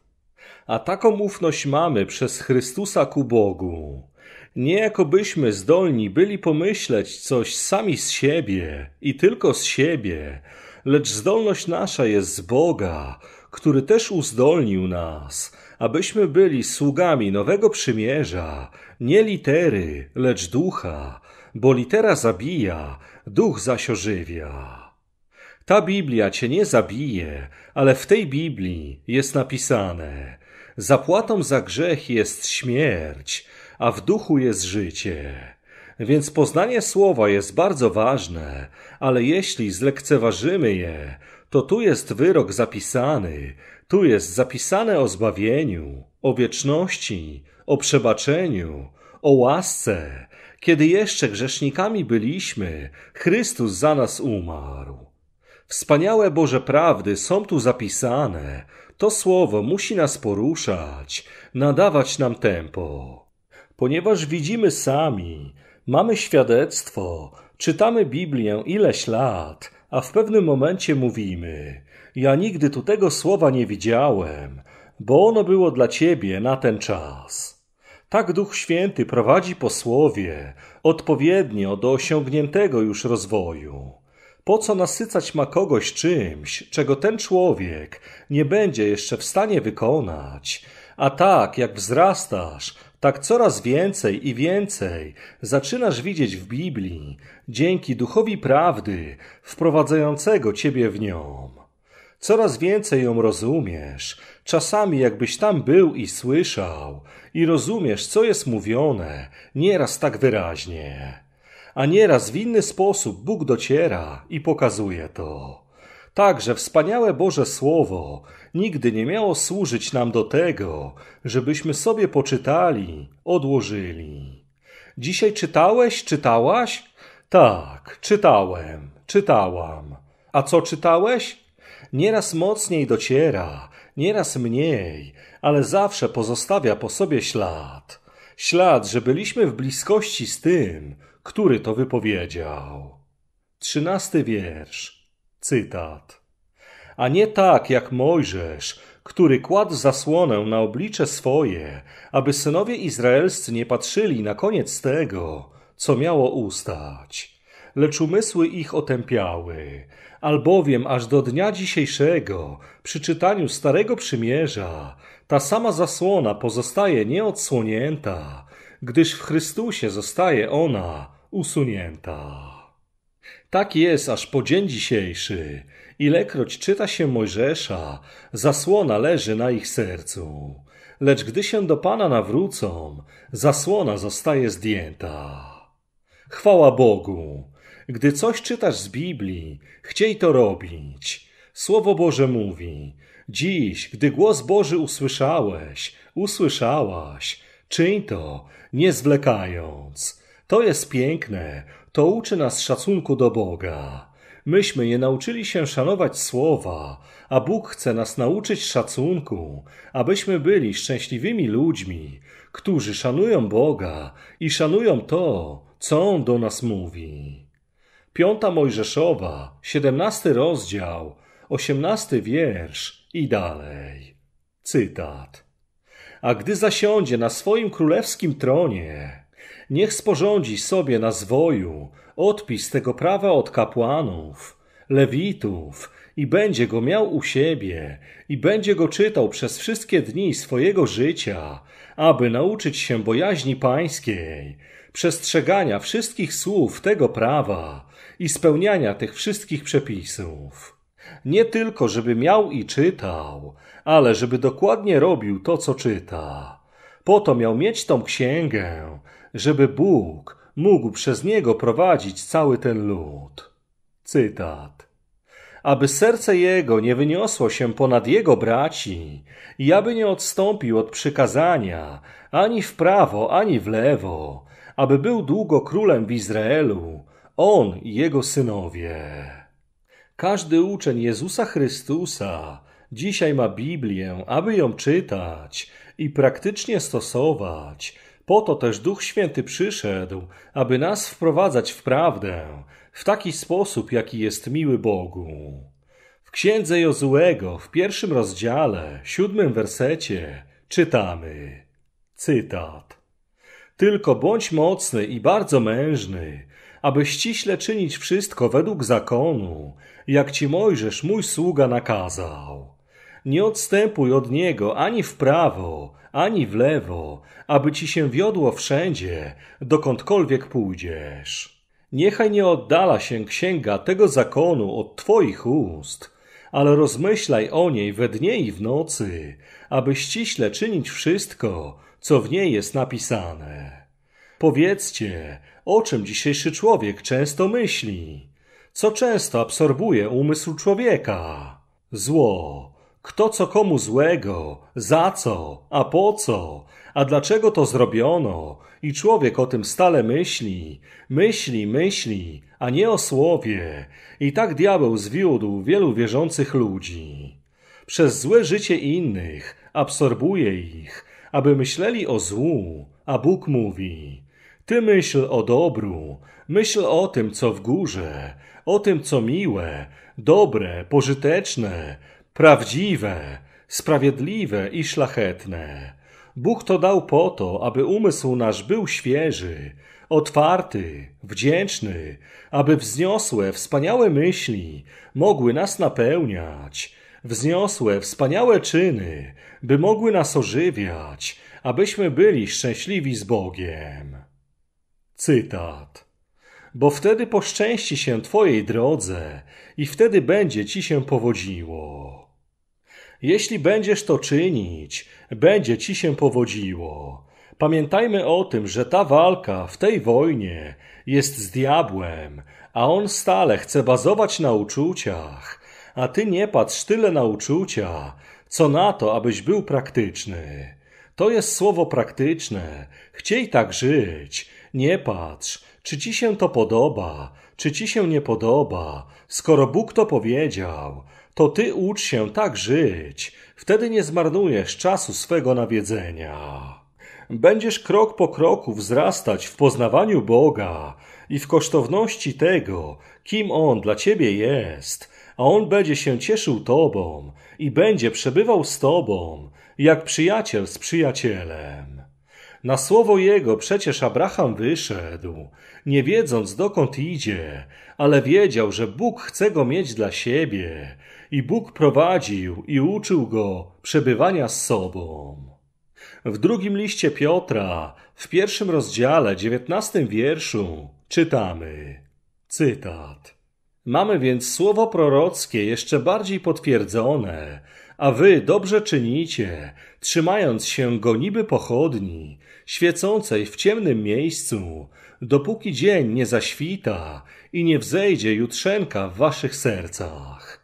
A taką ufność mamy przez Chrystusa ku Bogu nie jakobyśmy zdolni byli pomyśleć coś sami z siebie i tylko z siebie, lecz zdolność nasza jest z Boga, który też uzdolnił nas, abyśmy byli sługami nowego przymierza, nie litery, lecz ducha, bo litera zabija, duch zaś ożywia. Ta Biblia cię nie zabije, ale w tej Biblii jest napisane: Zapłatą za grzech jest śmierć, a w duchu jest życie. Więc poznanie słowa jest bardzo ważne, ale jeśli zlekceważymy je, to tu jest wyrok zapisany, tu jest zapisane o zbawieniu, o wieczności, o przebaczeniu, o łasce. Kiedy jeszcze grzesznikami byliśmy, Chrystus za nas umarł. Wspaniałe Boże prawdy są tu zapisane. To słowo musi nas poruszać, nadawać nam tempo ponieważ widzimy sami, mamy świadectwo, czytamy Biblię ileś lat, a w pewnym momencie mówimy: Ja nigdy tu tego słowa nie widziałem, bo ono było dla ciebie na ten czas. Tak Duch Święty prowadzi posłowie odpowiednio do osiągniętego już rozwoju. Po co nasycać ma kogoś czymś, czego ten człowiek nie będzie jeszcze w stanie wykonać, a tak jak wzrastasz, tak coraz więcej i więcej zaczynasz widzieć w Biblii dzięki duchowi prawdy wprowadzającego ciebie w nią. Coraz więcej ją rozumiesz, czasami jakbyś tam był i słyszał, i rozumiesz, co jest mówione, nieraz tak wyraźnie. A nieraz w inny sposób Bóg dociera i pokazuje to. Także wspaniałe Boże Słowo nigdy nie miało służyć nam do tego, żebyśmy sobie poczytali, odłożyli. Dzisiaj czytałeś, czytałaś? Tak, czytałem, czytałam. A co czytałeś? Nieraz mocniej dociera, nieraz mniej, ale zawsze pozostawia po sobie ślad. Ślad, że byliśmy w bliskości z tym, który to wypowiedział. Trzynasty wiersz. Cytat. A nie tak jak Mojżesz, który kładł zasłonę na oblicze swoje, aby synowie izraelscy nie patrzyli na koniec tego, co miało ustać. Lecz umysły ich otępiały, albowiem aż do dnia dzisiejszego, przy czytaniu Starego Przymierza, ta sama zasłona pozostaje nieodsłonięta, gdyż w Chrystusie zostaje ona usunięta. Tak jest aż po dzień dzisiejszy. Ilekroć czyta się Mojżesza, zasłona leży na ich sercu. Lecz gdy się do Pana nawrócą, zasłona zostaje zdjęta. Chwała Bogu! Gdy coś czytasz z Biblii, chciej to robić. Słowo Boże mówi, dziś, gdy głos Boży usłyszałeś, usłyszałaś, czyń to, nie zwlekając. To jest piękne, to uczy nas szacunku do Boga. Myśmy nie nauczyli się szanować słowa, a Bóg chce nas nauczyć szacunku, abyśmy byli szczęśliwymi ludźmi, którzy szanują Boga i szanują to, co On do nas mówi. Piąta Mojżeszowa, siedemnasty rozdział, osiemnasty wiersz i dalej. Cytat. A gdy zasiądzie na swoim królewskim tronie, Niech sporządzi sobie na zwoju odpis tego prawa od kapłanów, lewitów i będzie go miał u siebie i będzie go czytał przez wszystkie dni swojego życia, aby nauczyć się bojaźni pańskiej, przestrzegania wszystkich słów tego prawa i spełniania tych wszystkich przepisów. Nie tylko, żeby miał i czytał, ale żeby dokładnie robił to, co czyta. Po to miał mieć tą księgę, żeby Bóg mógł przez niego prowadzić cały ten lud. Cytat. Aby serce jego nie wyniosło się ponad jego braci i aby nie odstąpił od przykazania ani w prawo, ani w lewo, aby był długo królem w Izraelu, on i jego synowie. Każdy uczeń Jezusa Chrystusa dzisiaj ma Biblię, aby ją czytać i praktycznie stosować po to też Duch Święty przyszedł, aby nas wprowadzać w prawdę, w taki sposób, jaki jest miły Bogu. W księdze Jozuego, w pierwszym rozdziale, siódmym wersecie, czytamy: Cytat. Tylko bądź mocny i bardzo mężny, aby ściśle czynić wszystko według zakonu, jak ci Mojżesz, mój sługa, nakazał. Nie odstępuj od niego ani w prawo, ani w lewo, aby ci się wiodło wszędzie, dokądkolwiek pójdziesz. Niechaj nie oddala się księga tego zakonu od Twoich ust, ale rozmyślaj o niej we dnie i w nocy, aby ściśle czynić wszystko, co w niej jest napisane. Powiedzcie, o czym dzisiejszy człowiek często myśli, co często absorbuje umysł człowieka. Zło, kto co komu złego, za co, a po co, a dlaczego to zrobiono, i człowiek o tym stale myśli, myśli, myśli, a nie o słowie, i tak diabeł zwiódł wielu wierzących ludzi. Przez złe życie innych absorbuje ich, aby myśleli o złu, a Bóg mówi: Ty myśl o dobru, myśl o tym, co w górze, o tym, co miłe, dobre, pożyteczne, prawdziwe, sprawiedliwe i szlachetne. Bóg to dał po to, aby umysł nasz był świeży, otwarty, wdzięczny, aby wzniosłe, wspaniałe myśli mogły nas napełniać, wzniosłe, wspaniałe czyny, by mogły nas ożywiać, abyśmy byli szczęśliwi z Bogiem. Cytat. Bo wtedy poszczęści się Twojej drodze i wtedy będzie Ci się powodziło. Jeśli będziesz to czynić, będzie ci się powodziło. Pamiętajmy o tym, że ta walka w tej wojnie jest z diabłem, a on stale chce bazować na uczuciach, a ty nie patrz tyle na uczucia, co na to, abyś był praktyczny. To jest słowo praktyczne. Chciej tak żyć. Nie patrz, czy ci się to podoba, czy ci się nie podoba. Skoro Bóg to powiedział, to ty ucz się tak żyć. Wtedy nie zmarnujesz czasu swego nawiedzenia. Będziesz krok po kroku wzrastać w poznawaniu Boga i w kosztowności tego, kim On dla ciebie jest, a On będzie się cieszył tobą i będzie przebywał z tobą, jak przyjaciel z przyjacielem. Na słowo jego przecież Abraham wyszedł, nie wiedząc dokąd idzie, ale wiedział, że Bóg chce go mieć dla siebie i Bóg prowadził i uczył go przebywania z sobą. W drugim liście Piotra, w pierwszym rozdziale, dziewiętnastym wierszu, czytamy cytat. Mamy więc słowo prorockie jeszcze bardziej potwierdzone, a wy dobrze czynicie, trzymając się go niby pochodni, świecącej w ciemnym miejscu, dopóki dzień nie zaświta i nie wzejdzie jutrzenka w waszych sercach.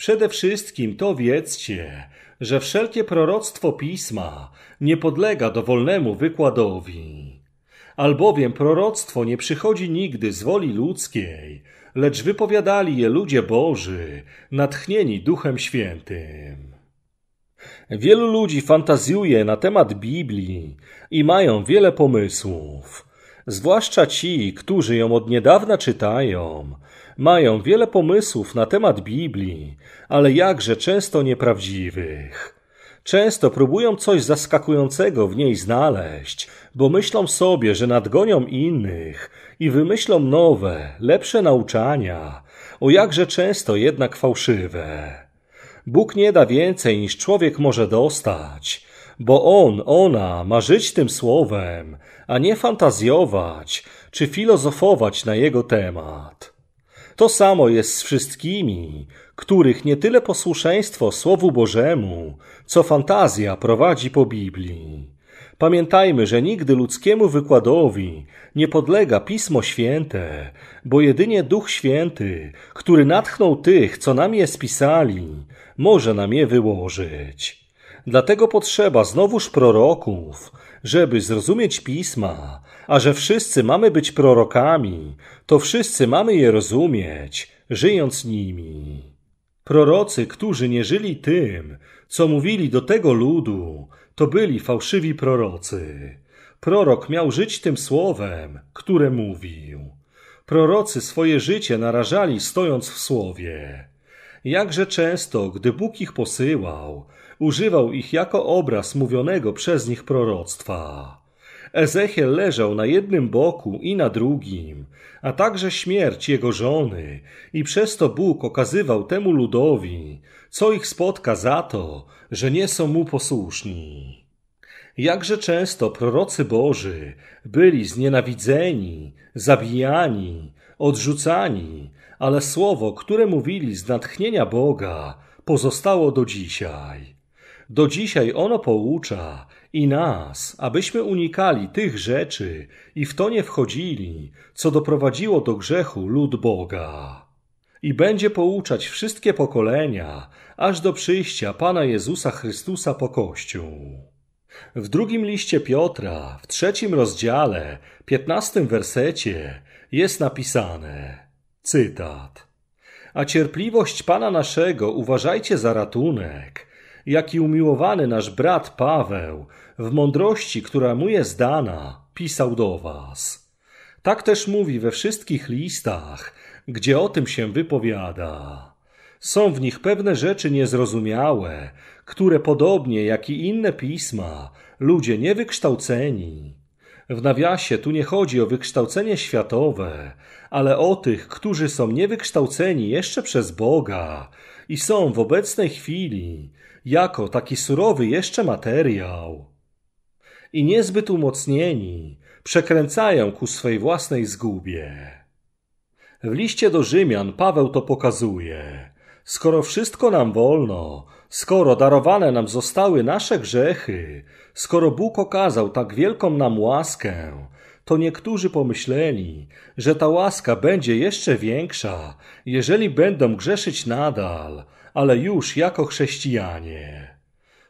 Przede wszystkim to wiedzcie, że wszelkie proroctwo pisma nie podlega dowolnemu wykładowi. Albowiem proroctwo nie przychodzi nigdy z woli ludzkiej, lecz wypowiadali je ludzie Boży, natchnieni Duchem Świętym. Wielu ludzi fantazjuje na temat Biblii i mają wiele pomysłów, zwłaszcza ci, którzy ją od niedawna czytają – mają wiele pomysłów na temat Biblii, ale jakże często nieprawdziwych. Często próbują coś zaskakującego w niej znaleźć, bo myślą sobie, że nadgonią innych i wymyślą nowe, lepsze nauczania, o jakże często jednak fałszywe. Bóg nie da więcej niż człowiek może dostać, bo on, ona ma żyć tym słowem, a nie fantazjować czy filozofować na jego temat. To samo jest z wszystkimi, których nie tyle posłuszeństwo Słowu Bożemu, co fantazja prowadzi po Biblii. Pamiętajmy, że nigdy ludzkiemu wykładowi nie podlega Pismo Święte, bo jedynie Duch Święty, który natchnął tych, co nam je spisali, może nam je wyłożyć. Dlatego potrzeba znowuż proroków, żeby zrozumieć pisma, a że wszyscy mamy być prorokami, to wszyscy mamy je rozumieć, żyjąc nimi. Prorocy, którzy nie żyli tym, co mówili do tego ludu, to byli fałszywi prorocy. Prorok miał żyć tym słowem, które mówił. Prorocy swoje życie narażali stojąc w słowie. Jakże często, gdy Bóg ich posyłał, używał ich jako obraz mówionego przez nich proroctwa. Ezechiel leżał na jednym boku i na drugim, a także śmierć jego żony, i przez to Bóg okazywał temu ludowi, co ich spotka za to, że nie są mu posłuszni. Jakże często prorocy Boży byli znienawidzeni, zabijani, odrzucani, ale słowo, które mówili z natchnienia Boga, pozostało do dzisiaj do dzisiaj ono poucza i nas, abyśmy unikali tych rzeczy i w to nie wchodzili, co doprowadziło do grzechu lud Boga. I będzie pouczać wszystkie pokolenia, aż do przyjścia Pana Jezusa Chrystusa po Kościół. W drugim liście Piotra, w trzecim rozdziale, piętnastym wersecie jest napisane, cytat, A cierpliwość Pana naszego uważajcie za ratunek – jak i umiłowany nasz brat Paweł, w mądrości, która mu jest dana, pisał do Was. Tak też mówi we wszystkich listach, gdzie o tym się wypowiada. Są w nich pewne rzeczy niezrozumiałe, które podobnie jak i inne pisma, ludzie niewykształceni. W nawiasie tu nie chodzi o wykształcenie światowe, ale o tych, którzy są niewykształceni jeszcze przez Boga i są w obecnej chwili jako taki surowy jeszcze materiał. I niezbyt umocnieni przekręcają ku swej własnej zgubie. W liście do Rzymian Paweł to pokazuje. Skoro wszystko nam wolno, skoro darowane nam zostały nasze grzechy, skoro Bóg okazał tak wielką nam łaskę, to niektórzy pomyśleli, że ta łaska będzie jeszcze większa, jeżeli będą grzeszyć nadal, ale już jako chrześcijanie.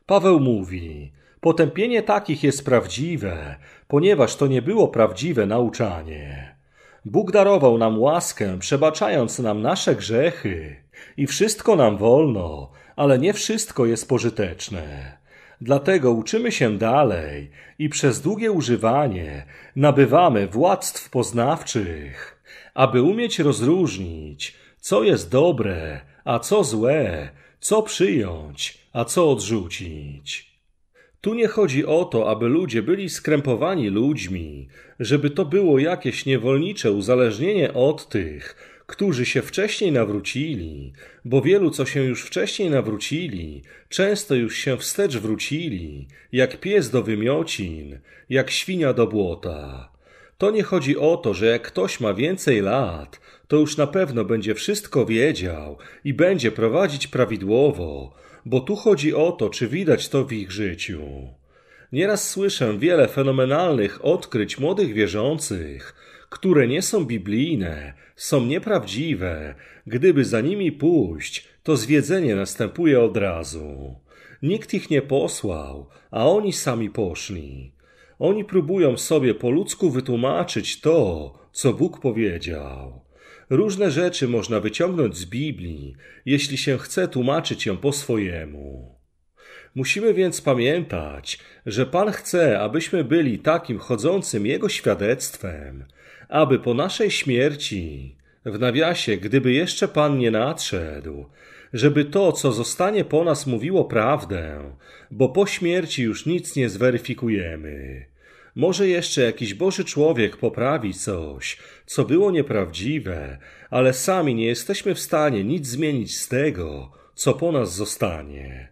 Paweł mówi: Potępienie takich jest prawdziwe, ponieważ to nie było prawdziwe nauczanie. Bóg darował nam łaskę, przebaczając nam nasze grzechy, i wszystko nam wolno, ale nie wszystko jest pożyteczne. Dlatego uczymy się dalej i przez długie używanie nabywamy władztw poznawczych, aby umieć rozróżnić, co jest dobre, a co złe, co przyjąć, a co odrzucić. Tu nie chodzi o to, aby ludzie byli skrępowani ludźmi, żeby to było jakieś niewolnicze uzależnienie od tych, którzy się wcześniej nawrócili, bo wielu, co się już wcześniej nawrócili, często już się wstecz wrócili, jak pies do wymiocin, jak świnia do błota. To nie chodzi o to, że jak ktoś ma więcej lat, to już na pewno będzie wszystko wiedział i będzie prowadzić prawidłowo, bo tu chodzi o to, czy widać to w ich życiu. Nieraz słyszę wiele fenomenalnych odkryć młodych wierzących, które nie są biblijne, są nieprawdziwe. Gdyby za nimi pójść, to zwiedzenie następuje od razu. Nikt ich nie posłał, a oni sami poszli. Oni próbują sobie po ludzku wytłumaczyć to, co Bóg powiedział. Różne rzeczy można wyciągnąć z Biblii, jeśli się chce tłumaczyć ją po swojemu. Musimy więc pamiętać, że Pan chce, abyśmy byli takim chodzącym Jego świadectwem, aby po naszej śmierci, w nawiasie, gdyby jeszcze Pan nie nadszedł, żeby to, co zostanie po nas, mówiło prawdę, bo po śmierci już nic nie zweryfikujemy. Może jeszcze jakiś Boży człowiek poprawi coś, co było nieprawdziwe, ale sami nie jesteśmy w stanie nic zmienić z tego, co po nas zostanie.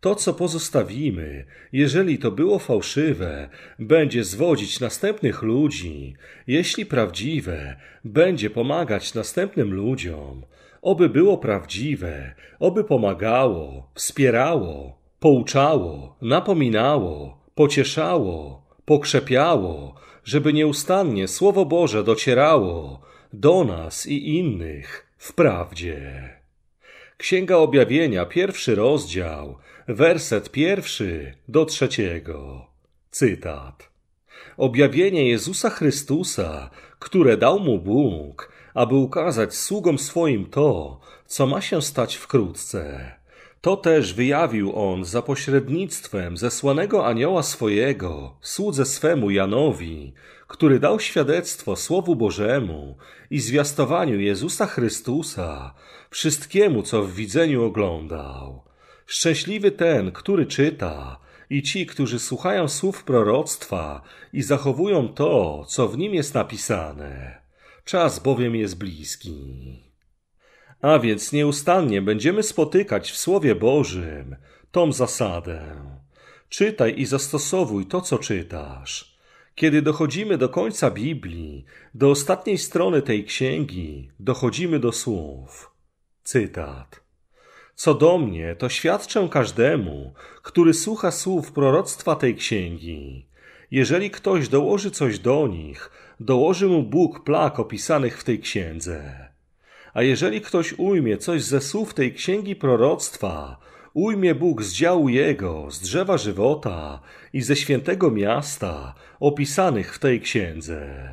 To, co pozostawimy, jeżeli to było fałszywe, będzie zwodzić następnych ludzi, jeśli prawdziwe, będzie pomagać następnym ludziom. Oby było prawdziwe, oby pomagało, wspierało, pouczało, napominało, pocieszało, pokrzepiało, żeby nieustannie Słowo Boże docierało do nas i innych w prawdzie. Księga Objawienia, pierwszy rozdział, werset pierwszy do trzeciego. Cytat. Objawienie Jezusa Chrystusa, które dał mu Bóg, aby ukazać sługom swoim to, co ma się stać wkrótce. To też wyjawił on za pośrednictwem zesłanego anioła swojego, słudze swemu Janowi, który dał świadectwo Słowu Bożemu i zwiastowaniu Jezusa Chrystusa wszystkiemu, co w widzeniu oglądał. Szczęśliwy ten, który czyta, i ci, którzy słuchają słów proroctwa i zachowują to, co w nim jest napisane. Czas bowiem jest bliski. A więc nieustannie będziemy spotykać w Słowie Bożym tą zasadę. Czytaj i zastosowuj to, co czytasz. Kiedy dochodzimy do końca Biblii, do ostatniej strony tej księgi, dochodzimy do słów. Cytat. Co do mnie, to świadczę każdemu, który słucha słów proroctwa tej księgi. Jeżeli ktoś dołoży coś do nich, dołoży mu Bóg plag opisanych w tej księdze. A jeżeli ktoś ujmie coś ze słów tej księgi proroctwa, ujmie Bóg z działu Jego, z drzewa żywota i ze świętego miasta, opisanych w tej księdze.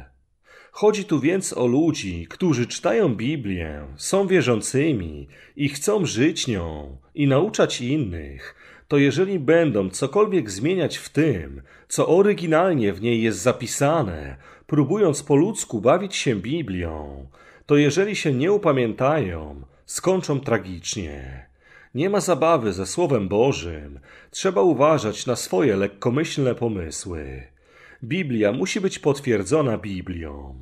Chodzi tu więc o ludzi, którzy czytają Biblię, są wierzącymi i chcą żyć nią i nauczać innych, to jeżeli będą cokolwiek zmieniać w tym, co oryginalnie w niej jest zapisane, próbując po ludzku bawić się Biblią, to jeżeli się nie upamiętają, skończą tragicznie. Nie ma zabawy ze Słowem Bożym. Trzeba uważać na swoje lekkomyślne pomysły. Biblia musi być potwierdzona Biblią.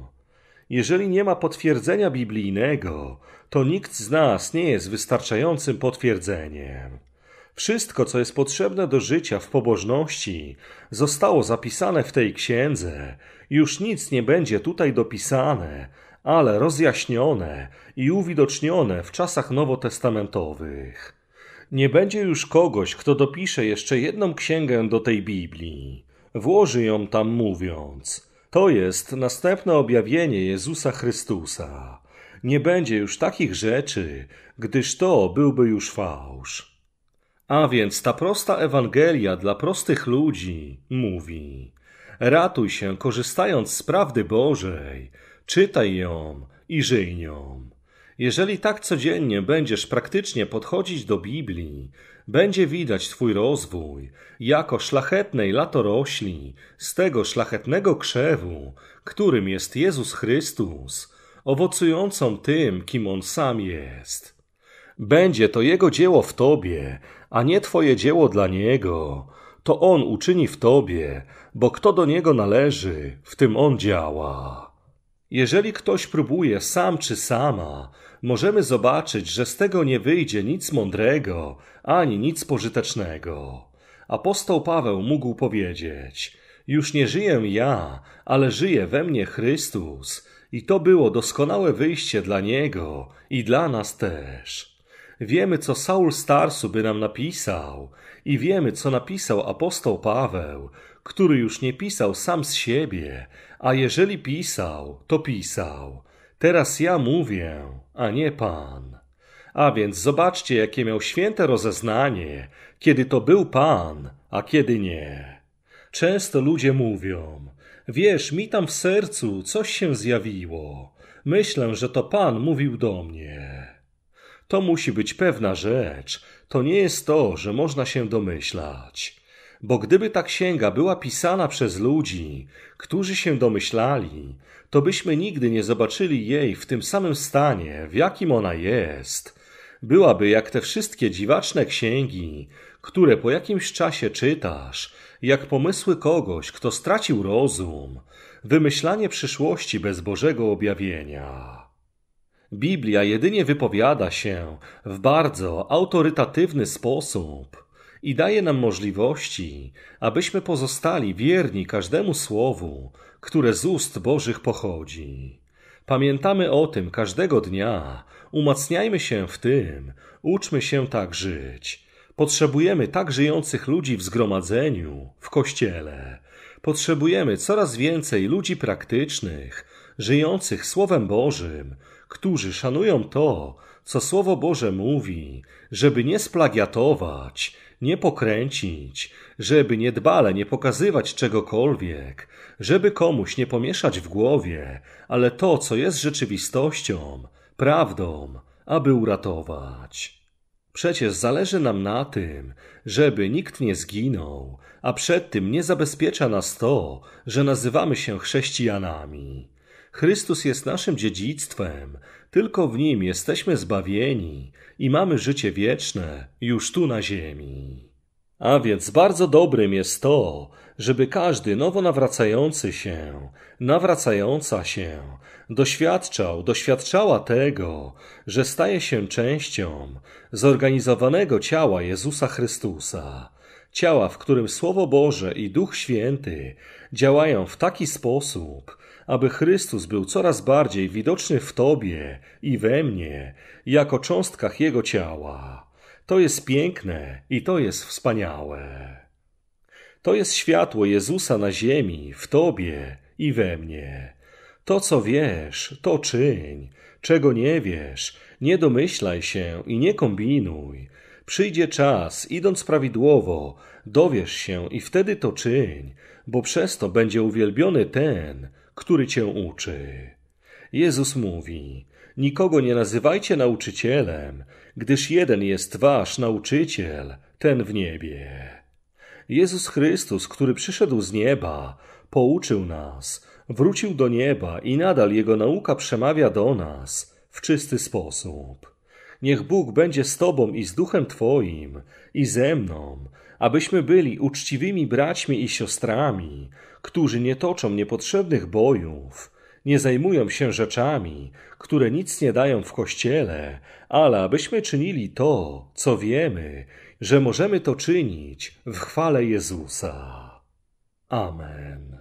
Jeżeli nie ma potwierdzenia biblijnego, to nikt z nas nie jest wystarczającym potwierdzeniem. Wszystko, co jest potrzebne do życia w pobożności, zostało zapisane w tej księdze. Już nic nie będzie tutaj dopisane, ale rozjaśnione i uwidocznione w czasach nowotestamentowych. Nie będzie już kogoś, kto dopisze jeszcze jedną księgę do tej Biblii. Włoży ją tam mówiąc: To jest następne objawienie Jezusa Chrystusa. Nie będzie już takich rzeczy, gdyż to byłby już fałsz. A więc ta prosta Ewangelia dla prostych ludzi mówi: Ratuj się, korzystając z prawdy Bożej Czytaj ją i żyj nią. Jeżeli tak codziennie będziesz praktycznie podchodzić do Biblii, będzie widać Twój rozwój jako szlachetnej latorośli z tego szlachetnego krzewu, którym jest Jezus Chrystus, owocującą tym, kim On sam jest. Będzie to Jego dzieło w Tobie, a nie Twoje dzieło dla Niego. To On uczyni w Tobie, bo kto do Niego należy, w tym On działa. Jeżeli ktoś próbuje sam czy sama, możemy zobaczyć, że z tego nie wyjdzie nic mądrego ani nic pożytecznego. Apostoł Paweł mógł powiedzieć: Już nie żyję ja, ale żyje we mnie Chrystus, i to było doskonałe wyjście dla niego i dla nas też. Wiemy, co Saul Starsu by nam napisał, i wiemy, co napisał apostoł Paweł, który już nie pisał sam z siebie, a jeżeli pisał, to pisał. Teraz ja mówię, a nie Pan. A więc zobaczcie, jakie miał święte rozeznanie, kiedy to był Pan, a kiedy nie. Często ludzie mówią, wiesz, mi tam w sercu coś się zjawiło. Myślę, że to Pan mówił do mnie. To musi być pewna rzecz. To nie jest to, że można się domyślać. Bo gdyby ta księga była pisana przez ludzi, którzy się domyślali, to byśmy nigdy nie zobaczyli jej w tym samym stanie, w jakim ona jest. Byłaby jak te wszystkie dziwaczne księgi, które po jakimś czasie czytasz, jak pomysły kogoś, kto stracił rozum, wymyślanie przyszłości bez Bożego objawienia. Biblia jedynie wypowiada się w bardzo autorytatywny sposób i daje nam możliwości, abyśmy pozostali wierni każdemu słowu, które z ust Bożych pochodzi. Pamiętamy o tym każdego dnia, umacniajmy się w tym, uczmy się tak żyć. Potrzebujemy tak żyjących ludzi w zgromadzeniu, w kościele. Potrzebujemy coraz więcej ludzi praktycznych, żyjących Słowem Bożym, którzy szanują to, co Słowo Boże mówi, żeby nie splagiatować nie pokręcić, żeby niedbale nie pokazywać czegokolwiek, żeby komuś nie pomieszać w głowie, ale to, co jest rzeczywistością, prawdą, aby uratować. Przecież zależy nam na tym, żeby nikt nie zginął, a przed tym nie zabezpiecza nas to, że nazywamy się chrześcijanami. Chrystus jest naszym dziedzictwem, tylko w Nim jesteśmy zbawieni i mamy życie wieczne już tu na ziemi. A więc bardzo dobrym jest to, żeby każdy nowo nawracający się, nawracająca się, doświadczał, doświadczała tego, że staje się częścią zorganizowanego ciała Jezusa Chrystusa, ciała, w którym Słowo Boże i Duch Święty działają w taki sposób, aby Chrystus był coraz bardziej widoczny w Tobie i we mnie, jako cząstkach Jego ciała. To jest piękne i to jest wspaniałe. To jest światło Jezusa na ziemi, w Tobie i we mnie. To, co wiesz, to czyń. Czego nie wiesz, nie domyślaj się i nie kombinuj. Przyjdzie czas, idąc prawidłowo, dowiesz się i wtedy to czyń, bo przez to będzie uwielbiony ten, który cię uczy. Jezus mówi: Nikogo nie nazywajcie nauczycielem, gdyż jeden jest wasz nauczyciel, ten w niebie. Jezus Chrystus, który przyszedł z nieba, pouczył nas, wrócił do nieba i nadal Jego nauka przemawia do nas w czysty sposób. Niech Bóg będzie z Tobą i z duchem Twoim, i ze mną, abyśmy byli uczciwymi braćmi i siostrami, którzy nie toczą niepotrzebnych bojów, nie zajmują się rzeczami, które nic nie dają w kościele, ale abyśmy czynili to, co wiemy, że możemy to czynić w chwale Jezusa. Amen.